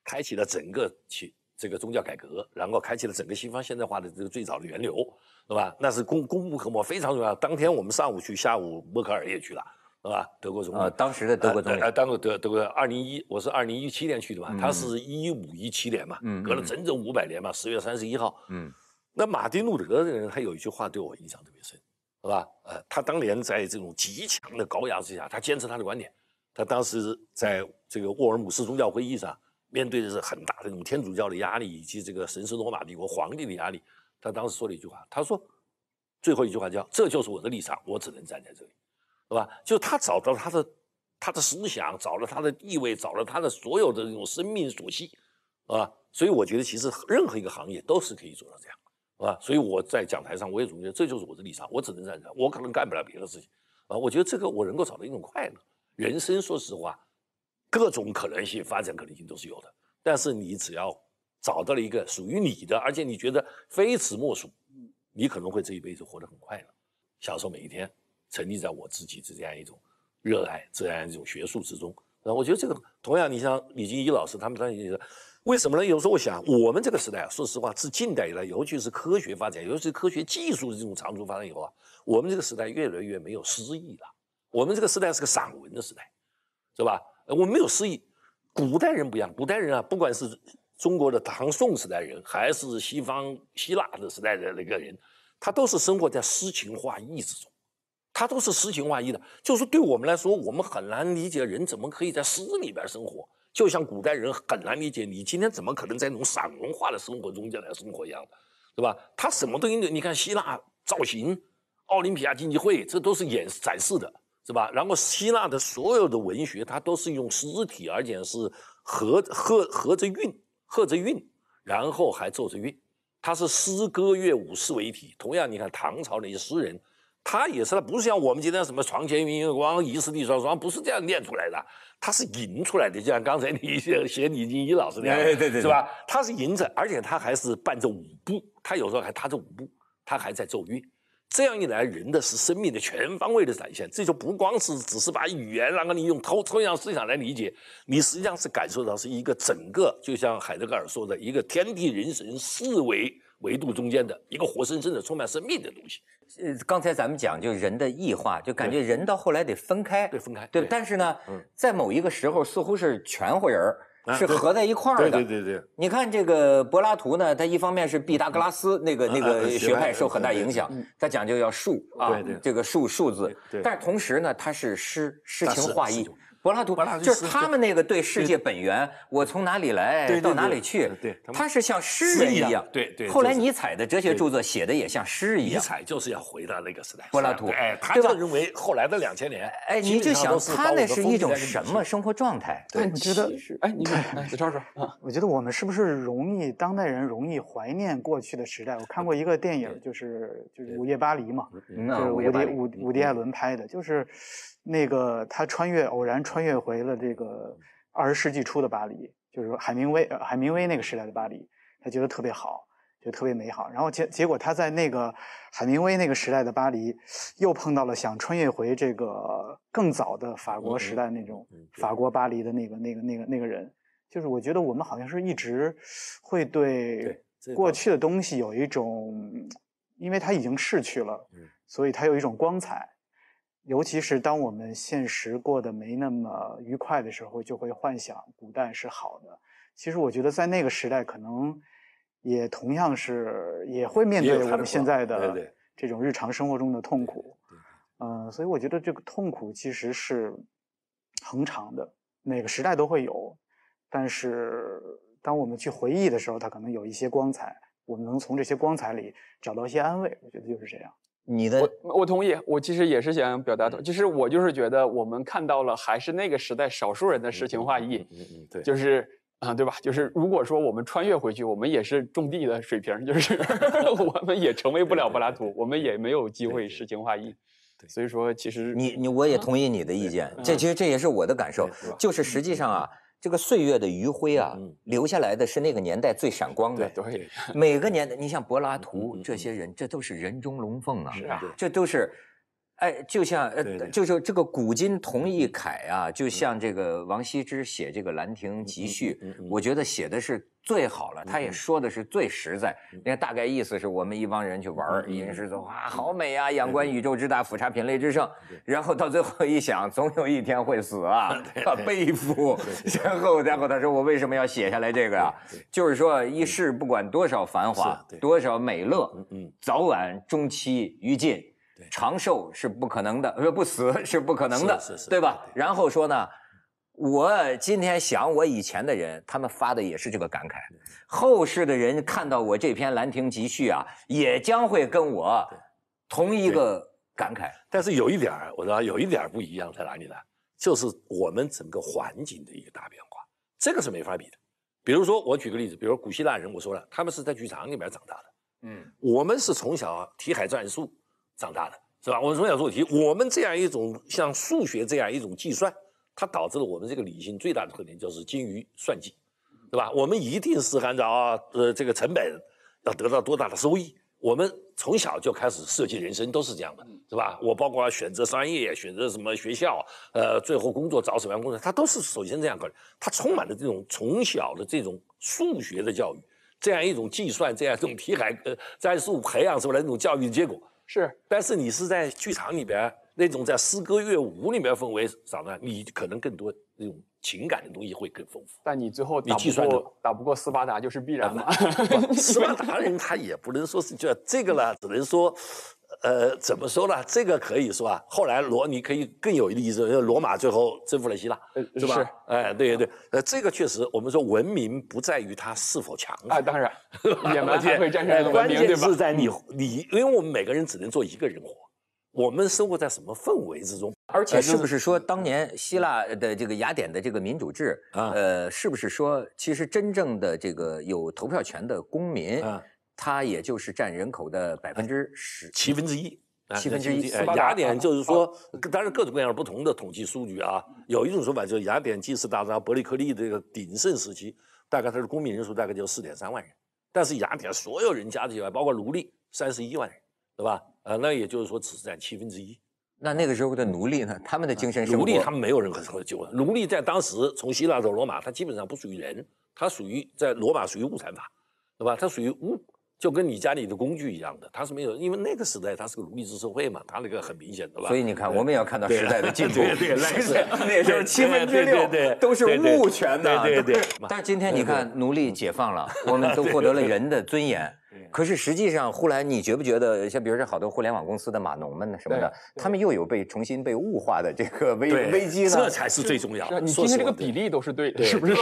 开启了整个起这个宗教改革，然后开启了整个西方现代化的这个最早的源流，是吧？那是功功不可没，非常重要。当天我们上午去，下午默克尔也去了，是吧？德国总啊，当时的德国荣啊，当过德德国二零一，我是二零一七年去的嘛，他是一五一七年嘛，隔了整整五百年嘛，十月三十一号。嗯，那马丁路德这个人，他有一句话对我印象特别深。是吧？呃，他当年在这种极强的高压之下，他坚持他的观点。他当时在这个沃尔姆斯宗教会议上，面对的是很大的这种天主教的压力，以及这个神圣罗马帝国皇帝的压力。他当时说了一句话，他说最后一句话叫：“这就是我的立场，我只能站在这里。”是吧？就他找到了他的他的思想，找到了他的地位，找到了他的所有的这种生命所系，啊。所以我觉得，其实任何一个行业都是可以做到这样啊，所以我在讲台上，我也总觉得这就是我的立场，我只能站样，我可能干不了别的事情，啊，我觉得这个我能够找到一种快乐。人生说实话，各种可能性、发展可能性都是有的，但是你只要找到了一个属于你的，而且你觉得非此莫属，你可能会这一辈子活得很快乐，享受每一天，沉溺在我自己的这样一种热爱、这样一种学术之中。那我觉得这个，同样你像李金一老师，他们当然也是。为什么呢？有时候我想，我们这个时代说实话，自近代以来，尤其是科学发展，尤其是科学技术的这种长足发展以后啊，我们这个时代越来越没有诗意了。我们这个时代是个散文的时代，是吧？我们没有诗意。古代人不一样，古代人啊，不管是中国的唐宋时代人，还是西方希腊的时代的那个人，他都是生活在诗情画意之中，他都是诗情画意的。就是对我们来说，我们很难理解人怎么可以在诗里边生活。就像古代人很难理解，你今天怎么可能在那种散文化的生活中间来生活一样的，对吧？他什么东西？你看希腊造型，奥林匹亚竞技会，这都是演展示的，是吧？然后希腊的所有的文学，它都是用诗体，而且是合合合着韵，合着韵，然后还奏着韵，它是诗歌乐舞诗为一体。同样，你看唐朝那些诗人。他也是，他不是像我们今天什么床前明月光，疑是地上霜，不是这样念出来的，他是吟出来的，就像刚才你写李金一老师那样，是吧？他是吟着，而且他还是伴着舞步，他有时候还踏着舞步，他还在奏乐，这样一来，人的是生命的全方位的展现，这就不光是只是把语言，然后你用抽抽象思想来理解，你实际上是感受到是一个整个，就像海德格尔说的，一个天地人神四维。维度中间的一个活生生的、充满生命的东西。呃，刚才咱们讲就人的异化，就感觉人到后来得分开。对，分开。对。但是呢，在某一个时候，似乎是全乎人是合在一块儿的。对对对对。你看这个柏拉图呢，他一方面是毕达哥拉斯那个那个学派受很大影响，他讲究要数啊，这个数数字。对。但同时呢，他是诗诗情画意。柏拉图就是他们那个对世界本源，我从哪里来到哪里去，他是像诗人一样。对对。后来尼采的哲学著作写的也像诗一样。尼采就是要回到那个时代。柏拉图，哎，他就认为后来的两千年，哎，你就想他那是一种什么生活状态？对，我觉得，哎，你看，许 超说，我觉得我们是不是容易，当代人容易怀念过去的时代？我看过一个电影，就是就是《午夜巴黎》嘛，就是伍迪伍伍迪艾伦拍的，就是。那个他穿越偶然穿越回了这个二十世纪初的巴黎，就是海明威海明威那个时代的巴黎，他觉得特别好，就特别美好。然后结结果他在那个海明威那个时代的巴黎，又碰到了想穿越回这个更早的法国时代那种法国巴黎的那个那个那个那个人。就是我觉得我们好像是一直会对过去的东西有一种，因为它已经逝去了，所以它有一种光彩。尤其是当我们现实过得没那么愉快的时候，就会幻想古代是好的。其实我觉得在那个时代，可能也同样是也会面对我们现在的这种日常生活中的痛苦。嗯，所以我觉得这个痛苦其实是恒长的，每个时代都会有。但是当我们去回忆的时候，它可能有一些光彩，我们能从这些光彩里找到一些安慰。我觉得就是这样。你的我我同意，我其实也是想表达，就是我就是觉得我们看到了还是那个时代少数人的诗情画意，嗯嗯，对，就是啊，对吧？就是如果说我们穿越回去，我们也是种地的水平，就是 我们也成为不了柏拉图，我们也没有机会诗情画意。对，所以说其实你你我也同意你的意见，这其实这也是我的感受，就是实际上啊。这个岁月的余晖啊，留下来的是那个年代最闪光的。对，每个年代，你像柏拉图这些人，这都是人中龙凤啊，这都是。哎，就像呃，就是这个古今同义楷啊，就像这个王羲之写这个《兰亭集序》，我觉得写的是最好了，他也说的是最实在。你看，大概意思是我们一帮人去玩儿，吟诗作画，好美啊！仰观宇宙之大，俯察品类之盛。然后到最后一想，总有一天会死啊，悲夫！然后，然后他说：“我为什么要写下来这个呀？就是说，一世不管多少繁华，多少美乐，早晚终期于尽。”长寿是不可能的，说不死 是不可能的，对吧？然后说呢，我今天想我以前的人，他们发的也是这个感慨。后世的人看到我这篇《兰亭集序》啊，也将会跟我同一个感慨。但是有一点我说有一点不一样在哪里呢？就是我们整个环境的一个大变化，这个是没法比的。比如说，我举个例子，比如古希腊人，我说了，他们是在剧场里面长大的，嗯，我们是从小题海战术。长大的是吧？我们从小做题，我们这样一种像数学这样一种计算，它导致了我们这个理性最大的特点，就是精于算计，对吧？我们一定是按照呃，这个成本要得到多大的收益，我们从小就开始设计人生，都是这样的，是吧？我包括选择商业、选择什么学校，呃，最后工作找什么样工作，它都是首先这样考虑，它充满了这种从小的这种数学的教育，这样一种计算，这样一种题海，呃，这样培养出来一种教育的结果。是，但是你是在剧场里边，那种在诗歌、乐舞里面氛围上呢？你可能更多那种情感的东西会更丰富。但你最后你不过，打不过斯巴达就是必然嘛？斯巴达人他也不能说是这这个了，只能说。呃，怎么说呢？这个可以说啊。后来罗你可以更有例子，罗马最后征服了希腊，是吧？哎，对对对，呃，这个确实，我们说文明不在于它是否强大啊，当然，也蛮健。关键是在你你，因为我们每个人只能做一个人活，我们生活在什么氛围之中？而且是不是说当年希腊的这个雅典的这个民主制呃，是不是说其实真正的这个有投票权的公民它也就是占人口的百分之十七分之一，七分之一。雅典就是说，当然各种各样不同的统计数据啊，有一种说法就是雅典祭祀大拉伯利克利这个鼎盛时期，大概它的公民人数大概就四点三万人，但是雅典所有人家起外，包括奴隶三十一万人，对吧？呃，那也就是说只是占七分之一。那那个时候的奴隶呢，他们的精神奴隶，他们没有任何什么救。奴隶在当时从希腊到罗马，他基本上不属于人，他属于在罗马属于物产法，对吧？他属于物。就跟你家里的工具一样的，他是没有，因为那个时代他是个奴隶制社会嘛，他那个很明显的吧。所以你看，我们也要看到时代的进步，对那是七分之六，都是物权的。对对对对。但是今天你看，奴隶解放了，我们都获得了人的尊严。可是实际上，后来你觉不觉得，像比如说好多互联网公司的码农们呢，什么的，他们又有被重新被物化的这个危危机呢？这才是最重要。你今天这个比例都是对的，是不是？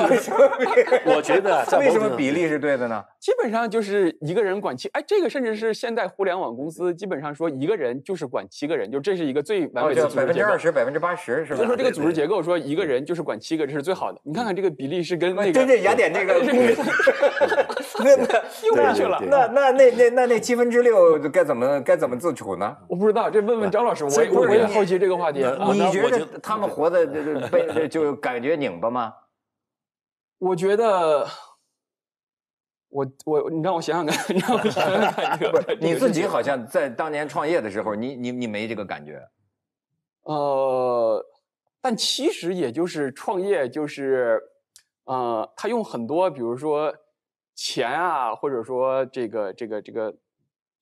我觉得为什么比例是对的呢？基本上就是一个人管七。哎，这个甚至是现在互联网公司基本上说一个人就是管七个人，就这是一个最完美的组织结构。百分之二十，百分之八十，是吧？就说这个组织结构，说一个人就是管七个，这是最好的。你看看这个比例是跟那个，真是雅典那个，那那又上去了。那那那那那七分之六该怎么该怎么自处呢？我不知道，这问问张老师，我我也好奇这个话题。你觉得他们活的这这被，就感觉拧巴吗？我觉得，我我你让我想想看，你让我想想看，你自己好像在当年创业的时候，你你你没这个感觉？呃，但其实也就是创业，就是呃，他用很多，比如说。钱啊，或者说这个这个这个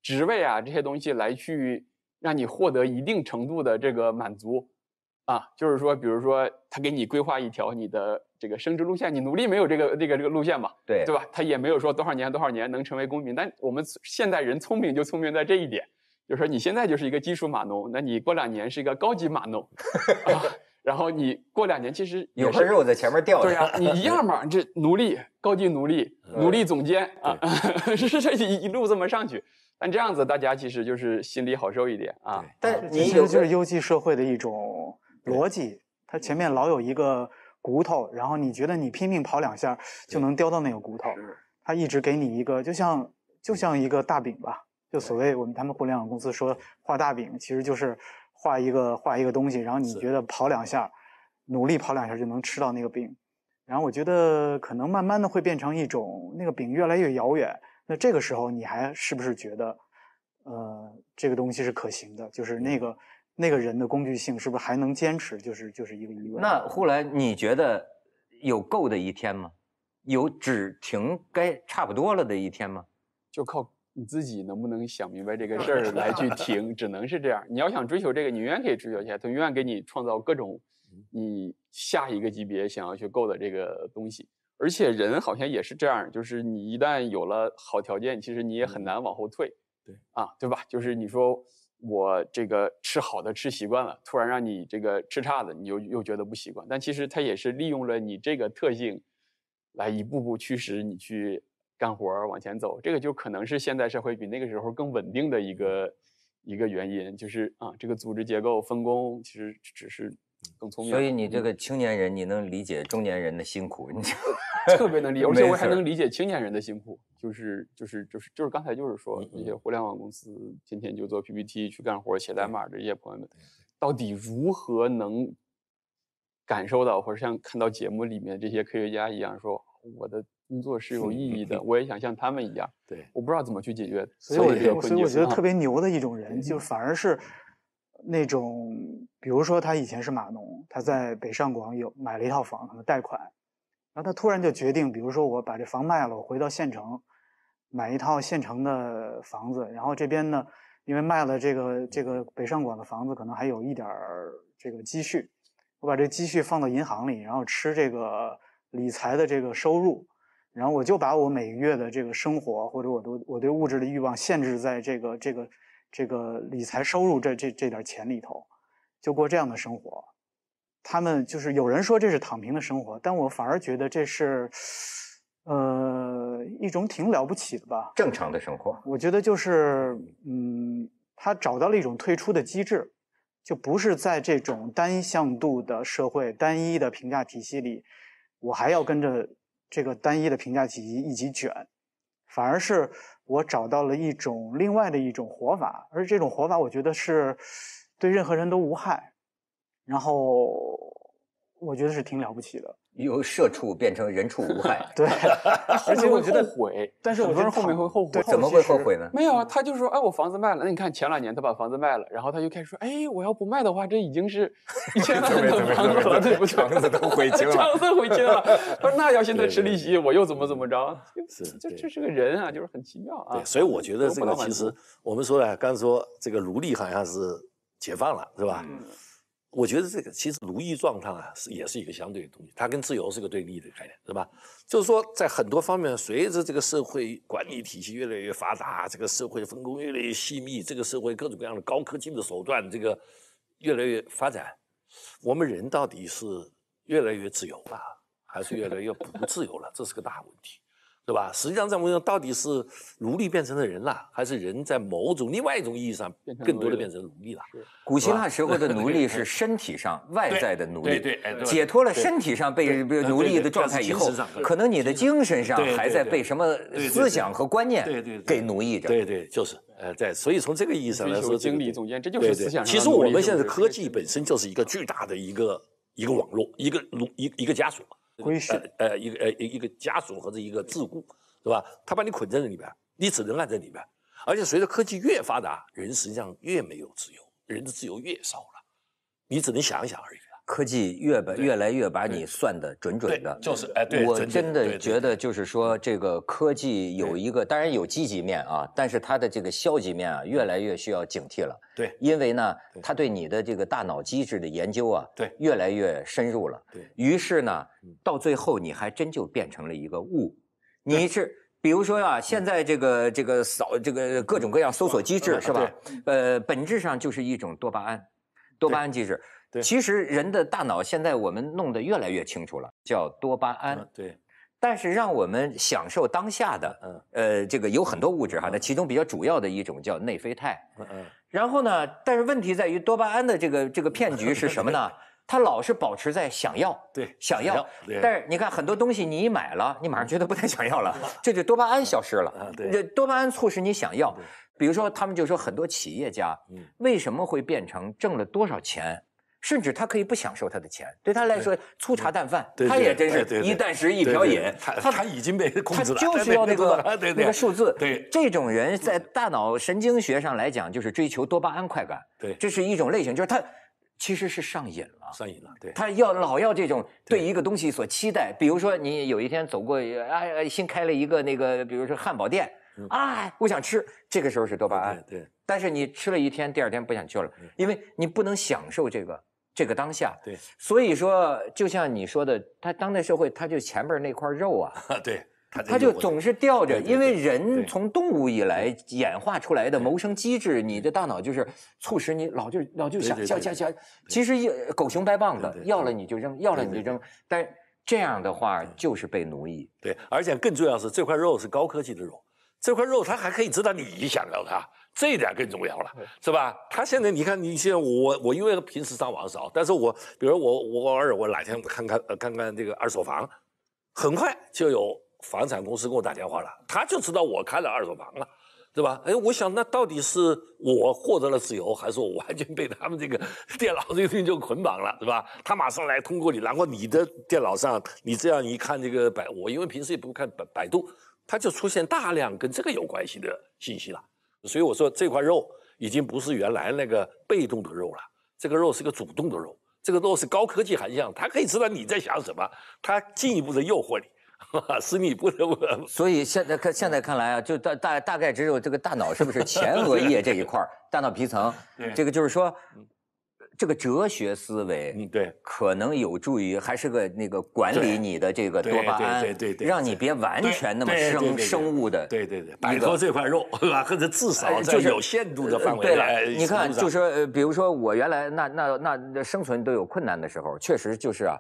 职位啊，这些东西来去让你获得一定程度的这个满足啊，就是说，比如说他给你规划一条你的这个升职路线，你努力没有这个这个这个路线嘛？对对吧？他也没有说多少年多少年能成为公民，但我们现代人聪明就聪明在这一点，就是说你现在就是一个基础码农，那你过两年是一个高级码农。然后你过两年，其实有根肉在前面掉着，对呀，你一样嘛，这奴隶、高级奴隶、奴隶总监啊，是一一路这么上去？但这样子大家其实就是心里好受一点啊。但你其实就是优绩社会的一种逻辑，它前面老有一个骨头，然后你觉得你拼命跑两下就能叼到那个骨头，它一直给你一个，就像就像一个大饼吧，就所谓我们他们互联网公司说画大饼，其实就是。画一个画一个东西，然后你觉得跑两下，努力跑两下就能吃到那个饼，然后我觉得可能慢慢的会变成一种那个饼越来越遥远。那这个时候你还是不是觉得，呃，这个东西是可行的？就是那个那个人的工具性是不是还能坚持？就是就是一个疑问。那后来你觉得有够的一天吗？有只停该差不多了的一天吗？就靠。你自己能不能想明白这个事儿来去停？只能是这样。你要想追求这个，你永远可以追求下去，他永远给你创造各种你下一个级别想要去够的这个东西。而且人好像也是这样，就是你一旦有了好条件，其实你也很难往后退，对啊，对吧？就是你说我这个吃好的吃习惯了，突然让你这个吃差的，你又又觉得不习惯。但其实他也是利用了你这个特性，来一步步驱使你去。干活往前走，这个就可能是现代社会比那个时候更稳定的一个一个原因，就是啊，这个组织结构分工其实只是更聪明。所以你这个青年人，你能理解中年人的辛苦，你就 特别能理解，而且我还能理解青年人的辛苦，就是就是就是就是刚才就是说那些互联网公司天天就做 PPT 去干活写代码这些朋友们，到底如何能感受到或者像看到节目里面这些科学家一样说我的。工作是有意义的，我也想像他们一样。对，我不知道怎么去解决所以我觉得，所以我觉得特别牛的一种人，就反而是那种，比如说他以前是码农，他在北上广有买了一套房，可能贷款，然后他突然就决定，比如说我把这房卖了，我回到县城买一套县城的房子，然后这边呢，因为卖了这个这个北上广的房子，可能还有一点儿这个积蓄，我把这积蓄放到银行里，然后吃这个理财的这个收入。然后我就把我每个月的这个生活，或者我都我对物质的欲望限制在这个这个这个理财收入这这这点钱里头，就过这样的生活。他们就是有人说这是躺平的生活，但我反而觉得这是，呃，一种挺了不起的吧。正常的生活，我觉得就是，嗯，他找到了一种退出的机制，就不是在这种单向度的社会、单一的评价体系里，我还要跟着。这个单一的评价体系一级卷，反而是我找到了一种另外的一种活法，而这种活法，我觉得是对任何人都无害，然后我觉得是挺了不起的。由社畜变成人畜无害，对，而且我觉得，悔，但是很多人后面会后悔，怎么会后悔呢？没有啊，他就说，哎，我房子卖了，那你看前两年他把房子卖了，然后他就开始说，哎，我要不卖的话，这已经是一千万的房子了，对不对？房子都回去了，房子回去了。他说，那要现在吃利息，我又怎么怎么着？是，这这是个人啊，就是很奇妙啊。对，所以我觉得这个其实我们说呢，刚说这个奴隶好像是解放了，是吧？嗯。我觉得这个其实奴役状态啊，是也是一个相对的东西，它跟自由是个对立的概念，是吧？就是说，在很多方面，随着这个社会管理体系越来越发达，这个社会分工越来越细密，这个社会各种各样的高科技的手段，这个越来越发展，我们人到底是越来越自由了，还是越来越不自由了？这是个大问题。是吧？实际上，在我们说，到底是奴隶变成了人了，还是人在某种另外一种意义上，更多的变成奴隶了？古希腊时候的奴隶是 身体上外在的奴隶，解脱了身体上被奴隶的状态以后，可能你的精神上还在被什么思想和观念给奴役着。对对，就是，呃，对。所以从这个意义上来说，经理总监，这就是思想。其实我们现在科技本身就是一个巨大的一个一个网络，一个一一个枷锁。规训，呃，一个呃一个枷锁或者一个桎梏，是吧？他把你捆在这里边，你只能按在里边。而且随着科技越发达，人实际上越没有自由，人的自由越少了，你只能想一想而已。科技越把越来越把你算的准准的，就是，我真的觉得就是说这个科技有一个，当然有积极面啊，但是它的这个消极面啊，越来越需要警惕了。对，因为呢，它对你的这个大脑机制的研究啊，对，越来越深入了。对，于是呢，到最后你还真就变成了一个物。你是，比如说啊，现在这个这个扫这个各种各样搜索机制是吧？呃，本质上就是一种多巴胺，多巴胺机制。其实人的大脑现在我们弄得越来越清楚了，叫多巴胺。对，但是让我们享受当下的，嗯，呃，这个有很多物质哈，那其中比较主要的一种叫内啡肽。嗯嗯。然后呢，但是问题在于多巴胺的这个这个骗局是什么呢？它老是保持在想要，对，想要。但是你看很多东西你一买了，你马上觉得不太想要了，这就多巴胺消失了。对。这多巴胺促使你想要，比如说他们就说很多企业家，嗯，为什么会变成挣了多少钱？甚至他可以不享受他的钱，对他来说粗茶淡饭，他也真是“一箪食，一瓢饮”。他他已经被控制了，就是要那个那个数字。对这种人在大脑神经学上来讲，就是追求多巴胺快感。对，这是一种类型，就是他其实是上瘾了。上瘾了，对，他要老要这种对一个东西所期待。比如说，你有一天走过哎，新开了一个那个，比如说汉堡店啊，我想吃，这个时候是多巴胺。对，但是你吃了一天，第二天不想去了，因为你不能享受这个。这个当下，对，所以说，就像你说的，他当代社会，他就前边那块肉 啊，对，他就总是吊着，因为人从动物以来演化出来的谋生机制，你的大脑就是促使你老就老就想想想想，其实狗熊掰棒子，要了你就扔，要了你就扔，但这样的话就是被奴役，对，而且更重要是这块肉是高科技的肉，这块肉它还可以知道你想要到它。这一点更重要了，是吧？他现在你看，你现在我我因为平时上网少，但是我比如我我偶尔我哪天我看看看看这个二手房，很快就有房产公司给我打电话了，他就知道我看了二手房了，对吧？哎，我想那到底是我获得了自由，还是我完全被他们这个 电脑这东西就捆绑了，对吧？他马上来通过你，然后你的电脑上你这样一看这个百我因为平时也不看百百度，他就出现大量跟这个有关系的信息了。所以我说这块肉已经不是原来那个被动的肉了，这个肉是个主动的肉，这个肉是高科技含量，它可以知道你在想什么，它进一步的诱惑你，你密得不，所以现在看，现在看来啊，就大大大概只有这个大脑是不是前额叶这一块大脑皮层，这个就是说。这个哲学思维，嗯，对，可能有助于，还是个那个管理你的这个多巴胺，对对对，让你别完全那么生生物的，对对对，摆脱这块肉，对 吧？或者至少在有限度的范围。对了，你看，就是比如说我原来那那那生存都有困难的时候，确实就是，呃，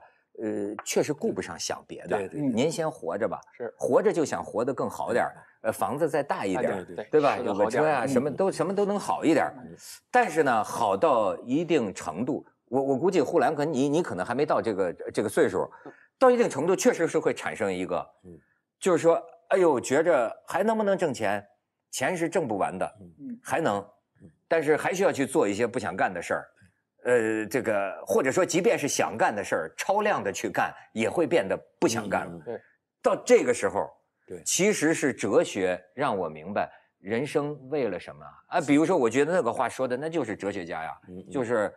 确实顾不上想别的。对对，您先活着吧。是，活着就想活得更好点儿。呃，房子再大一点对对对，对吧？有个车呀，什么都什么都能好一点但是呢，好到一定程度，我我估计护栏哥，你你可能还没到这个这个岁数，到一定程度，确实是会产生一个，就是说，哎呦，觉着还能不能挣钱？钱是挣不完的，还能，但是还是要去做一些不想干的事儿。呃，这个或者说，即便是想干的事儿，超量的去干，也会变得不想干了。对，到这个时候。其实是哲学让我明白人生为了什么啊？比如说，我觉得那个话说的那就是哲学家呀，就是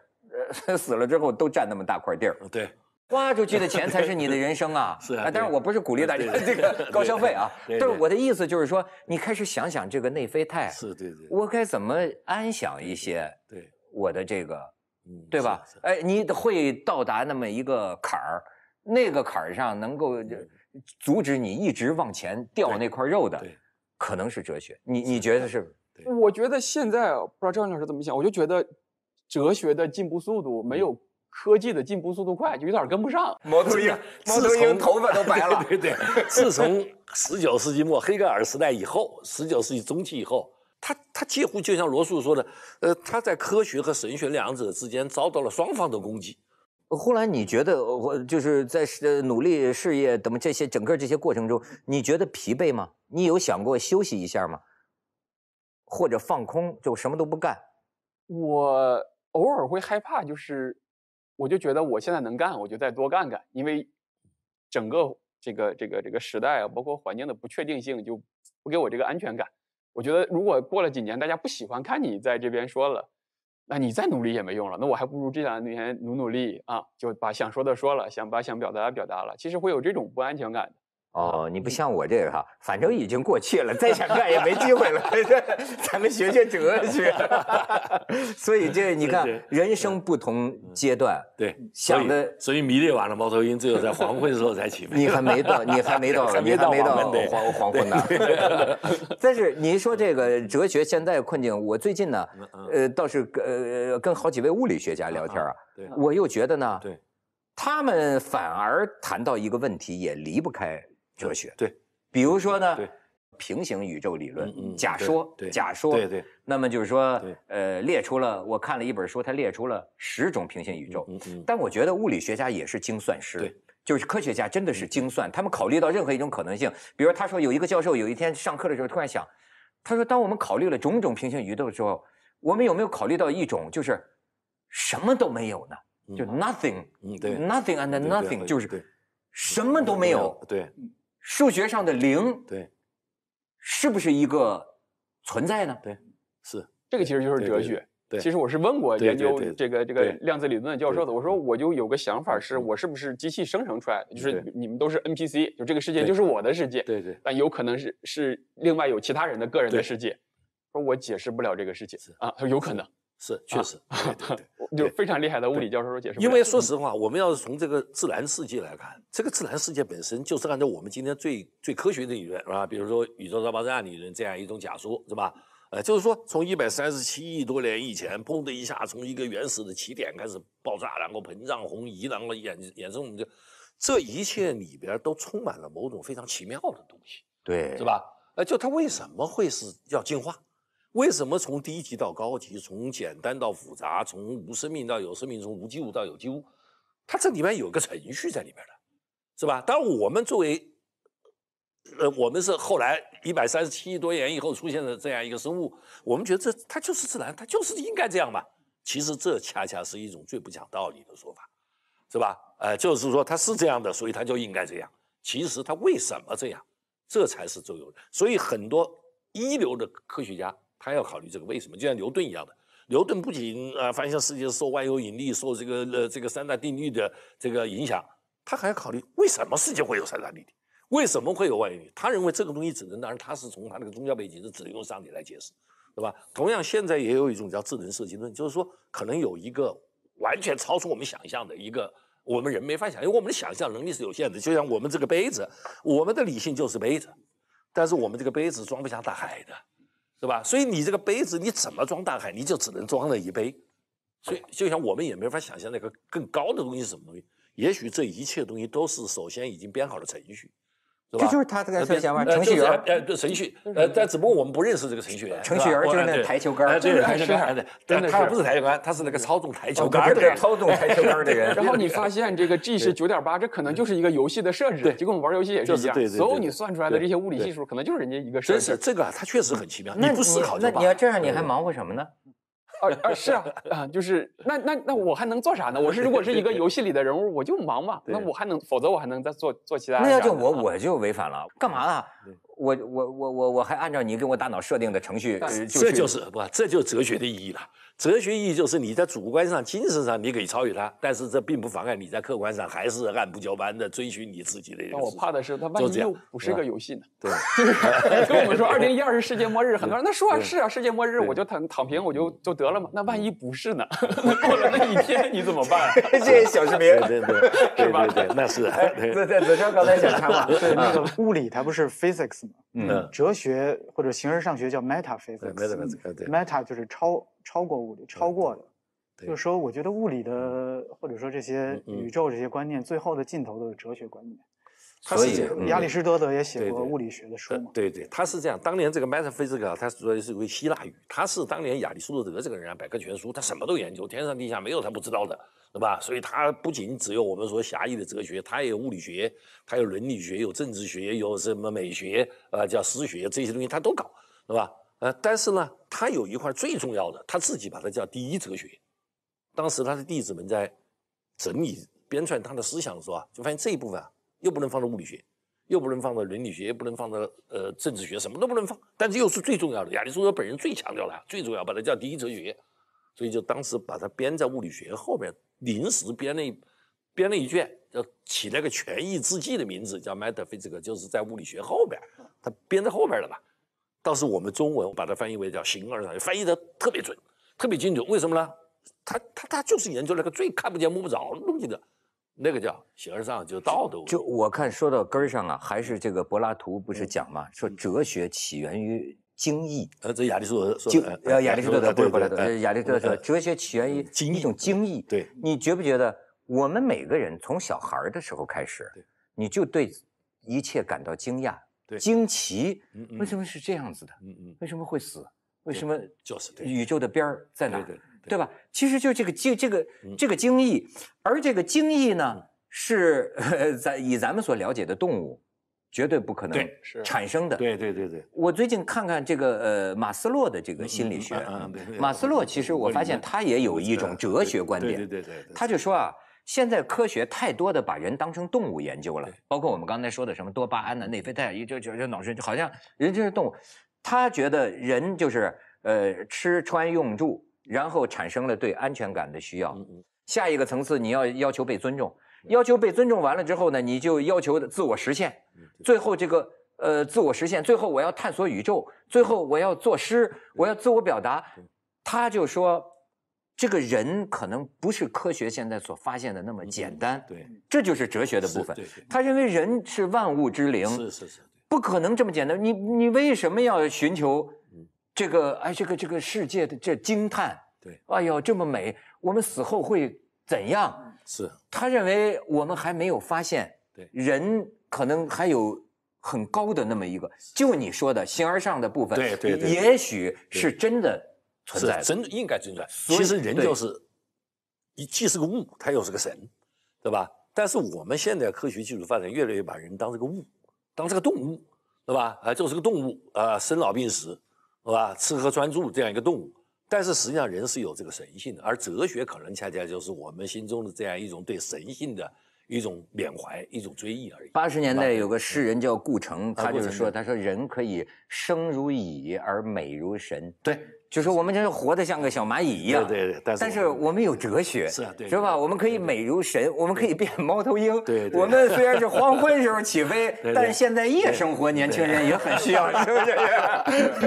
呃 死了之后都占那么大块地儿。对，花出去的钱才是你的人生啊！是啊。但是我不是鼓励大家这个高消费啊，但是我的意思就是说，你开始想想这个内啡肽，是对对。我该怎么安享一些？对，我的这个，对吧？哎，你会到达那么一个坎儿，那个坎儿上能够。阻止你一直往前掉那块肉的，可能是哲学。你你觉得是？我觉得现在不知道赵老师怎么想，我就觉得哲学的进步速度没有科技的进步速度快，就有点跟不上。猫头鹰，猫头鹰头发都白了。对对，自从十九世纪末黑格尔时代以后，十九世纪中期以后，他他几乎就像罗素说的，呃，他在科学和神学两者之间遭到了双方的攻击。后来你觉得我就是在努力事业，怎么这些整个这些过程中，你觉得疲惫吗？你有想过休息一下吗？或者放空就什么都不干？我偶尔会害怕，就是我就觉得我现在能干，我就再多干干，因为整个这个这个这个时代啊，包括环境的不确定性，就不给我这个安全感。我觉得如果过了几年，大家不喜欢看你在这边说了。那你再努力也没用了，那我还不如这两年努努努力啊，就把想说的说了，想把想表达的表达了，其实会有这种不安全感的。哦，你不像我这个哈，反正已经过气了，再想干也没机会了。咱们学学哲学，所以这你看，人生不同阶段，对，想的。所以迷恋完了猫头鹰，只有在黄昏时候才起飞。你还没到，你还没到，还没到黄昏呢。但是您说这个哲学现在困境，我最近呢，呃，倒是呃跟好几位物理学家聊天啊，我又觉得呢，对。他们反而谈到一个问题，也离不开。哲学对，比如说呢，对平行宇宙理论假说，假说，对对。那么就是说，呃，列出了，我看了一本书，它列出了十种平行宇宙。嗯但我觉得物理学家也是精算师，对，就是科学家真的是精算，他们考虑到任何一种可能性。比如他说有一个教授有一天上课的时候突然想，他说：当我们考虑了种种平行宇宙的时候，我们有没有考虑到一种，就是什么都没有呢？就 nothing，对，nothing and nothing 就是什么都没有，对。数学上的零，对，是不是一个存在呢？对，是这个其实就是哲学。对，其实我是问过研究这个这个量子理论的教授的，我说我就有个想法，是我是不是机器生成出来的？就是你们都是 NPC，就这个世界就是我的世界。对对。但有可能是是另外有其他人的个人的世界，说我解释不了这个世界啊，说有可能。是，确实，就非常厉害的，物理教授解释。因为说实话，我们要是从这个自然世界来看，这个自然世界本身就是按照我们今天最最科学的理论，是吧？比如说宇宙大爆炸理论这样一种假说，是吧？呃，就是说从一百三十七亿多年以前，砰的一下，从一个原始的起点开始爆炸，然后膨胀、红移，然后衍衍生，我们就这一切里边都充满了某种非常奇妙的东西，对，是吧？呃，就它为什么会是要进化？为什么从低级到高级，从简单到复杂，从无生命到有生命，从无机物到有机物，它这里面有个程序在里面的，是吧？当然，我们作为，呃，我们是后来一百三十七亿多年以后出现的这样一个生物，我们觉得这它就是自然，它就是应该这样嘛？其实这恰恰是一种最不讲道理的说法，是吧？呃，就是说它是这样的，所以它就应该这样。其实它为什么这样，这才是重要的。所以很多一流的科学家。他要考虑这个为什么，就像牛顿一样的。牛顿不仅啊发现世界受万有引力、受这个呃这个三大定律的这个影响，他还要考虑为什么世界会有三大定律，为什么会有万有引力？他认为这个东西只能，当然他是从他那个宗教背景，是只能用上帝来解释，对吧？同样，现在也有一种叫智能设计论，就是说可能有一个完全超出我们想象的一个，我们人没法想，因为我们的想象能力是有限的。就像我们这个杯子，我们的理性就是杯子，但是我们这个杯子装不下大海的。对吧？所以你这个杯子，你怎么装大海，你就只能装了一杯。所以，就像我们也没法想象那个更高的东西是什么东西。也许这一切东西都是首先已经编好了程序。这就是他这个想员，程序员呃，程序呃，但只不过我们不认识这个程序员。程序员就是那台球杆对对对，对，他不是台球杆，他是那个操纵台球杆的人，操纵台球杆的人。然后你发现这个 g 是九点八，这可能就是一个游戏的设置，就跟我们玩游戏也是一样。所有你算出来的这些物理系数，可能就是人家一个设置。真是这个，他确实很奇妙。你不思考，那你要这样，你还忙活什么呢？啊啊是啊啊就是那那那我还能做啥呢？我是如果是一个游戏里的人物，我就忙嘛。那我还能，否则我还能再做做其他。那要就我我就违反了，干嘛呢？我我我我我还按照你给我大脑设定的程序，这就是不这就是哲学的意义了。哲学意义就是你在主观上、精神上，你可以超越他，但是这并不妨碍你在客观上还是按部就班地追寻你自己的。那我怕的是他万一……又不是个游戏呢？对，就 是跟我们说，二零一二是世界末日，很多人那说是啊，世界末日我就躺躺平，我就就得了嘛。那万一不是呢？过了那一天你怎么办？谢 谢小市民，对对对对对对，那是。对对，子商刚才讲到了，那个物理它不是 physics 吗？嗯。哲学或者形而上学叫 meta physics，meta 就是超。超过物理，超过的，就是说，我觉得物理的或者说这些宇宙这些观念，最后的尽头都是哲学观念。所以，亚里士多德也写过物理学的书嘛？对对，他是这样。当年这个 metaphysics 他主要是为希腊语。他是当年亚里士多德这个人啊，《百科全书》，他什么都研究，天上地下没有他不知道的，对吧？所以他不仅只有我们说狭义的哲学，他也有物理学，他有伦理学，有政治学，有什么美学啊，叫诗学这些东西，他都搞，对吧？呃，但是呢，他有一块最重要的，他自己把它叫第一哲学。当时他的弟子们在整理编撰他的思想的时候，就发现这一部分啊，又不能放到物理学，又不能放到伦理学，又不能放到呃政治学，什么都不能放。但是又是最重要的，亚里士多德本人最强调的，最主要，把它叫第一哲学。所以就当时把它编在物理学后面，临时编了一编了一卷，叫起那个权宜之计的名字，叫《Metaphysics》，就是在物理学后边，他编在后边了吧。倒是我们中文把它翻译为叫形而上，翻译的特别准，特别精准。为什么呢？他他他就是研究那个最看不见摸不着东西的，那个叫形而上，就是道德。就我看，说到根儿上啊，还是这个柏拉图不是讲吗？说哲学起源于精益，呃，这亚里士多。德呃，亚里士多德不是柏拉图。亚里士多德说，哲学起源于一种精益。对。你觉不觉得我们每个人从小孩的时候开始，你就对一切感到惊讶？惊奇，为什么是这样子的？嗯嗯，为什么会死？为什么？就是宇宙的边儿在哪？对吧？其实就这个精，这个这个精异，而这个精异呢，是 咱以咱们所了解的动物，绝对不可能产生的。对对对对，我最近看看这个呃马斯洛的这个心理学，马斯洛其实我发现他也有一种哲学观点，对对对，他就说啊。现在科学太多的把人当成动物研究了，包括我们刚才说的什么多巴胺啊、内啡肽一就就就脑神就好像人就是动物。他觉得人就是呃吃穿用住，然后产生了对安全感的需要。下一个层次，你要要求被尊重，要求被尊重完了之后呢，你就要求自我实现。最后这个呃自我实现，最后我要探索宇宙，最后我要作诗，我要自我表达。他就说。这个人可能不是科学现在所发现的那么简单，对，这就是哲学的部分。他认为人是万物之灵，是是是，不可能这么简单。你你为什么要寻求这个？哎，这个这个世界的这惊叹，对，哎呦这么美，我们死后会怎样？是，他认为我们还没有发现，对，人可能还有很高的那么一个，就你说的形而上的部分，对对对，也许是真的。存在真应该存在。其实人就是，你既是个物，它又是个神，对吧？但是我们现在科学技术发展越来越把人当这个物，当这个动物，对吧？啊，就是个动物啊，生老病死，是吧？吃喝穿住这样一个动物。但是实际上人是有这个神性的，而哲学可能恰恰就是我们心中的这样一种对神性的一种缅怀、一种追忆而已。八十年代有个诗人叫顾城，他就是说：“他说人可以生如蚁而美如神。”对。就是我们就是活得像个小蚂蚁一样，对对，但是我们有哲学，是吧？我们可以美如神，我们可以变猫头鹰，对，我们虽然是黄昏时候起飞，但是现在夜生活年轻人也很需要，是不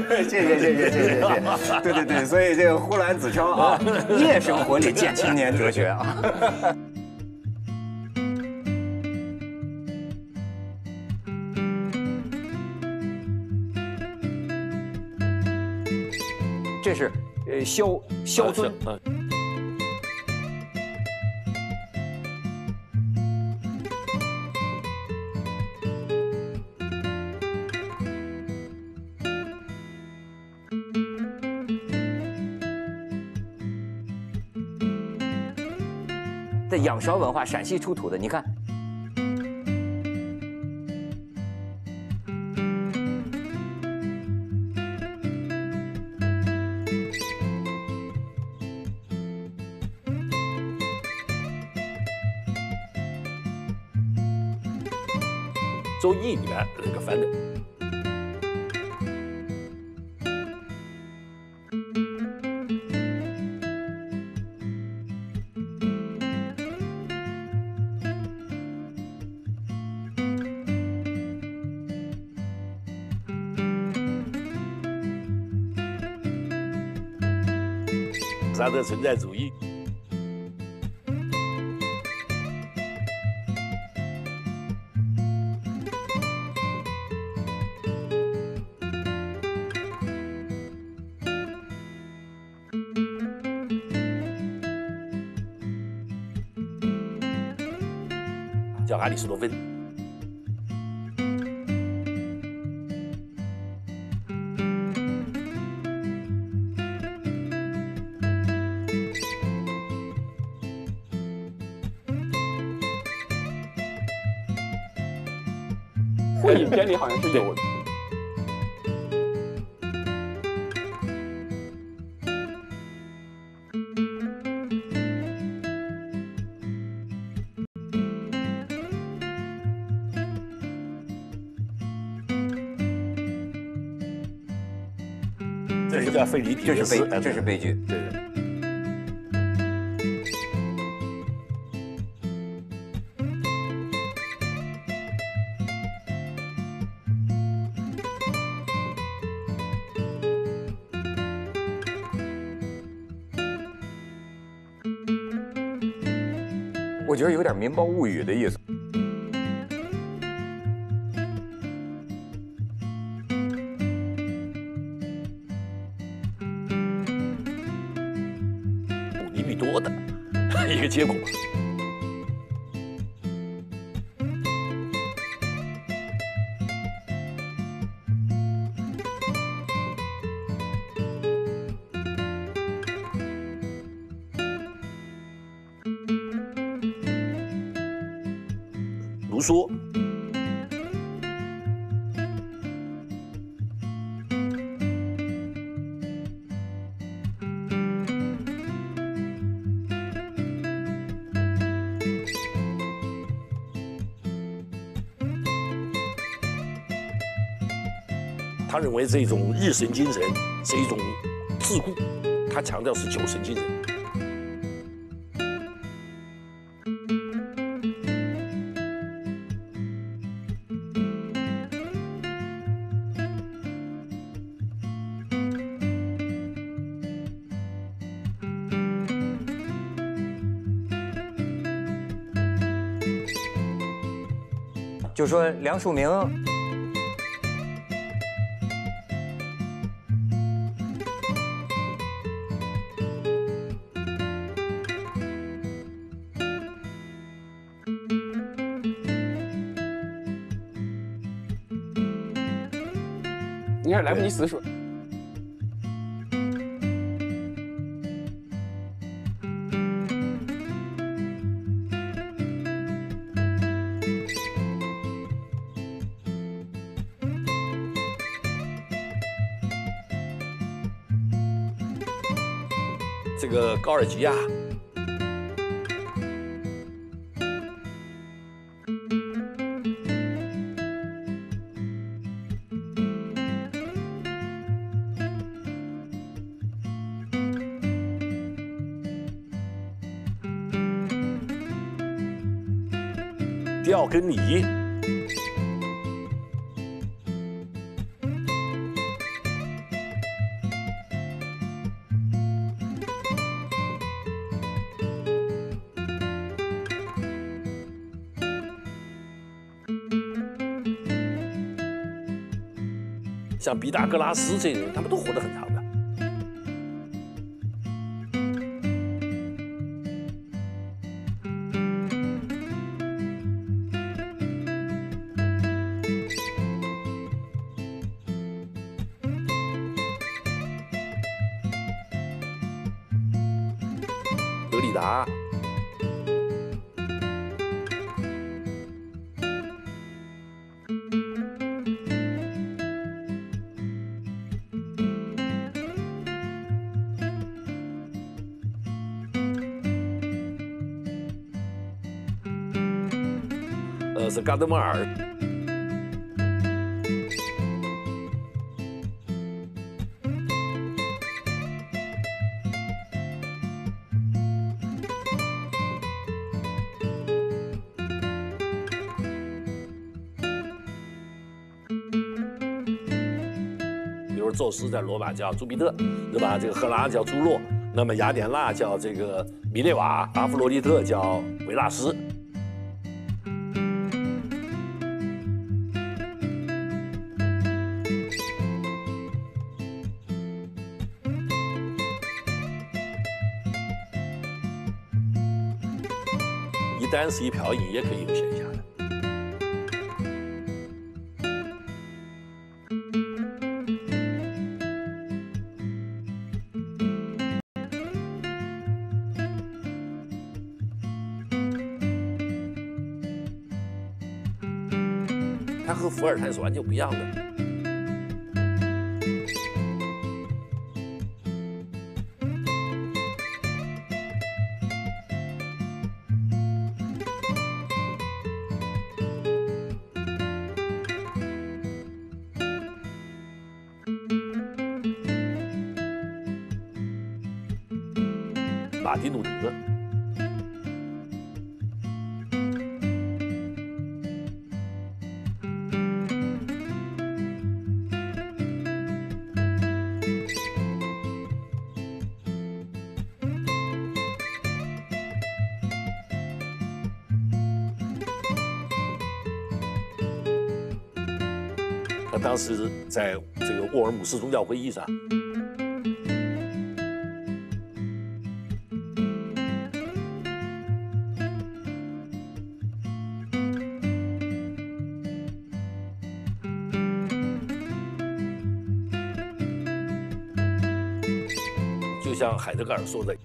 是？谢谢谢谢谢谢谢谢，对对对，所以这个呼兰子超啊，夜生活里见青年哲学啊。这是，呃，萧萧尊，在仰韶文化陕西出土的，你看。都意愿那个反的，啥叫存在主义？阿里斯多芬。电影片里好像是有。这是悲，这是悲剧。对对。我觉得有点《民包物语》的意思。为这种日神精神是一种桎梏，他强调是酒神精神。就说梁漱溟。莱布尼茨水。这个高尔基呀。”跟你。像毕达哥拉斯这些人，他们都活得很长。嘎德莫尔。宙斯在罗马叫朱庇特，对吧？这个赫拉叫朱洛，那么雅典娜叫这个米列瓦，阿弗洛狄特叫维纳斯。是一瓢饮也可以有闲下，的。它和伏尔泰是完全不一样的。当时在这个沃尔姆斯宗教会议上，就像海德格尔说的。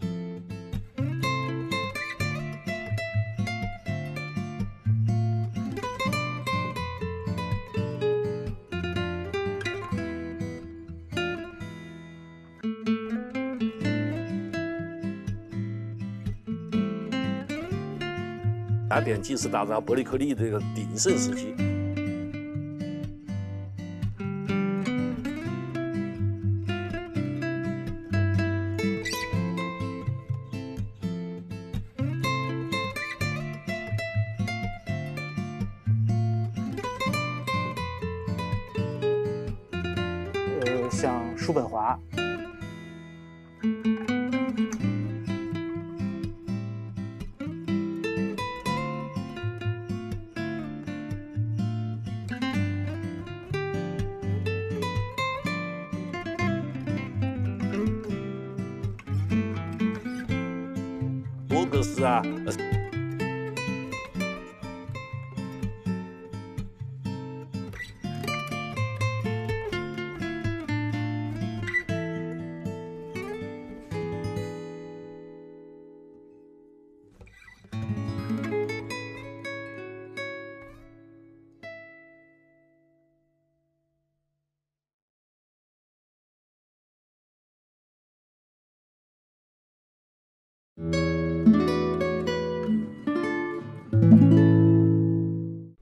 打点，及是打造伯利克利这个鼎盛时期。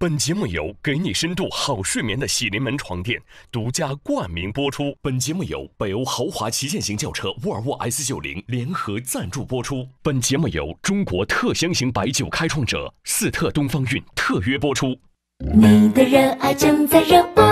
本节目由给你深度好睡眠的喜临门床垫独家冠名播出。本节目由北欧豪华旗舰型轿车沃尔沃 S90 联合赞助播出。本节目由中国特香型白酒开创者四特东方韵特约播出。你的热爱正在热播。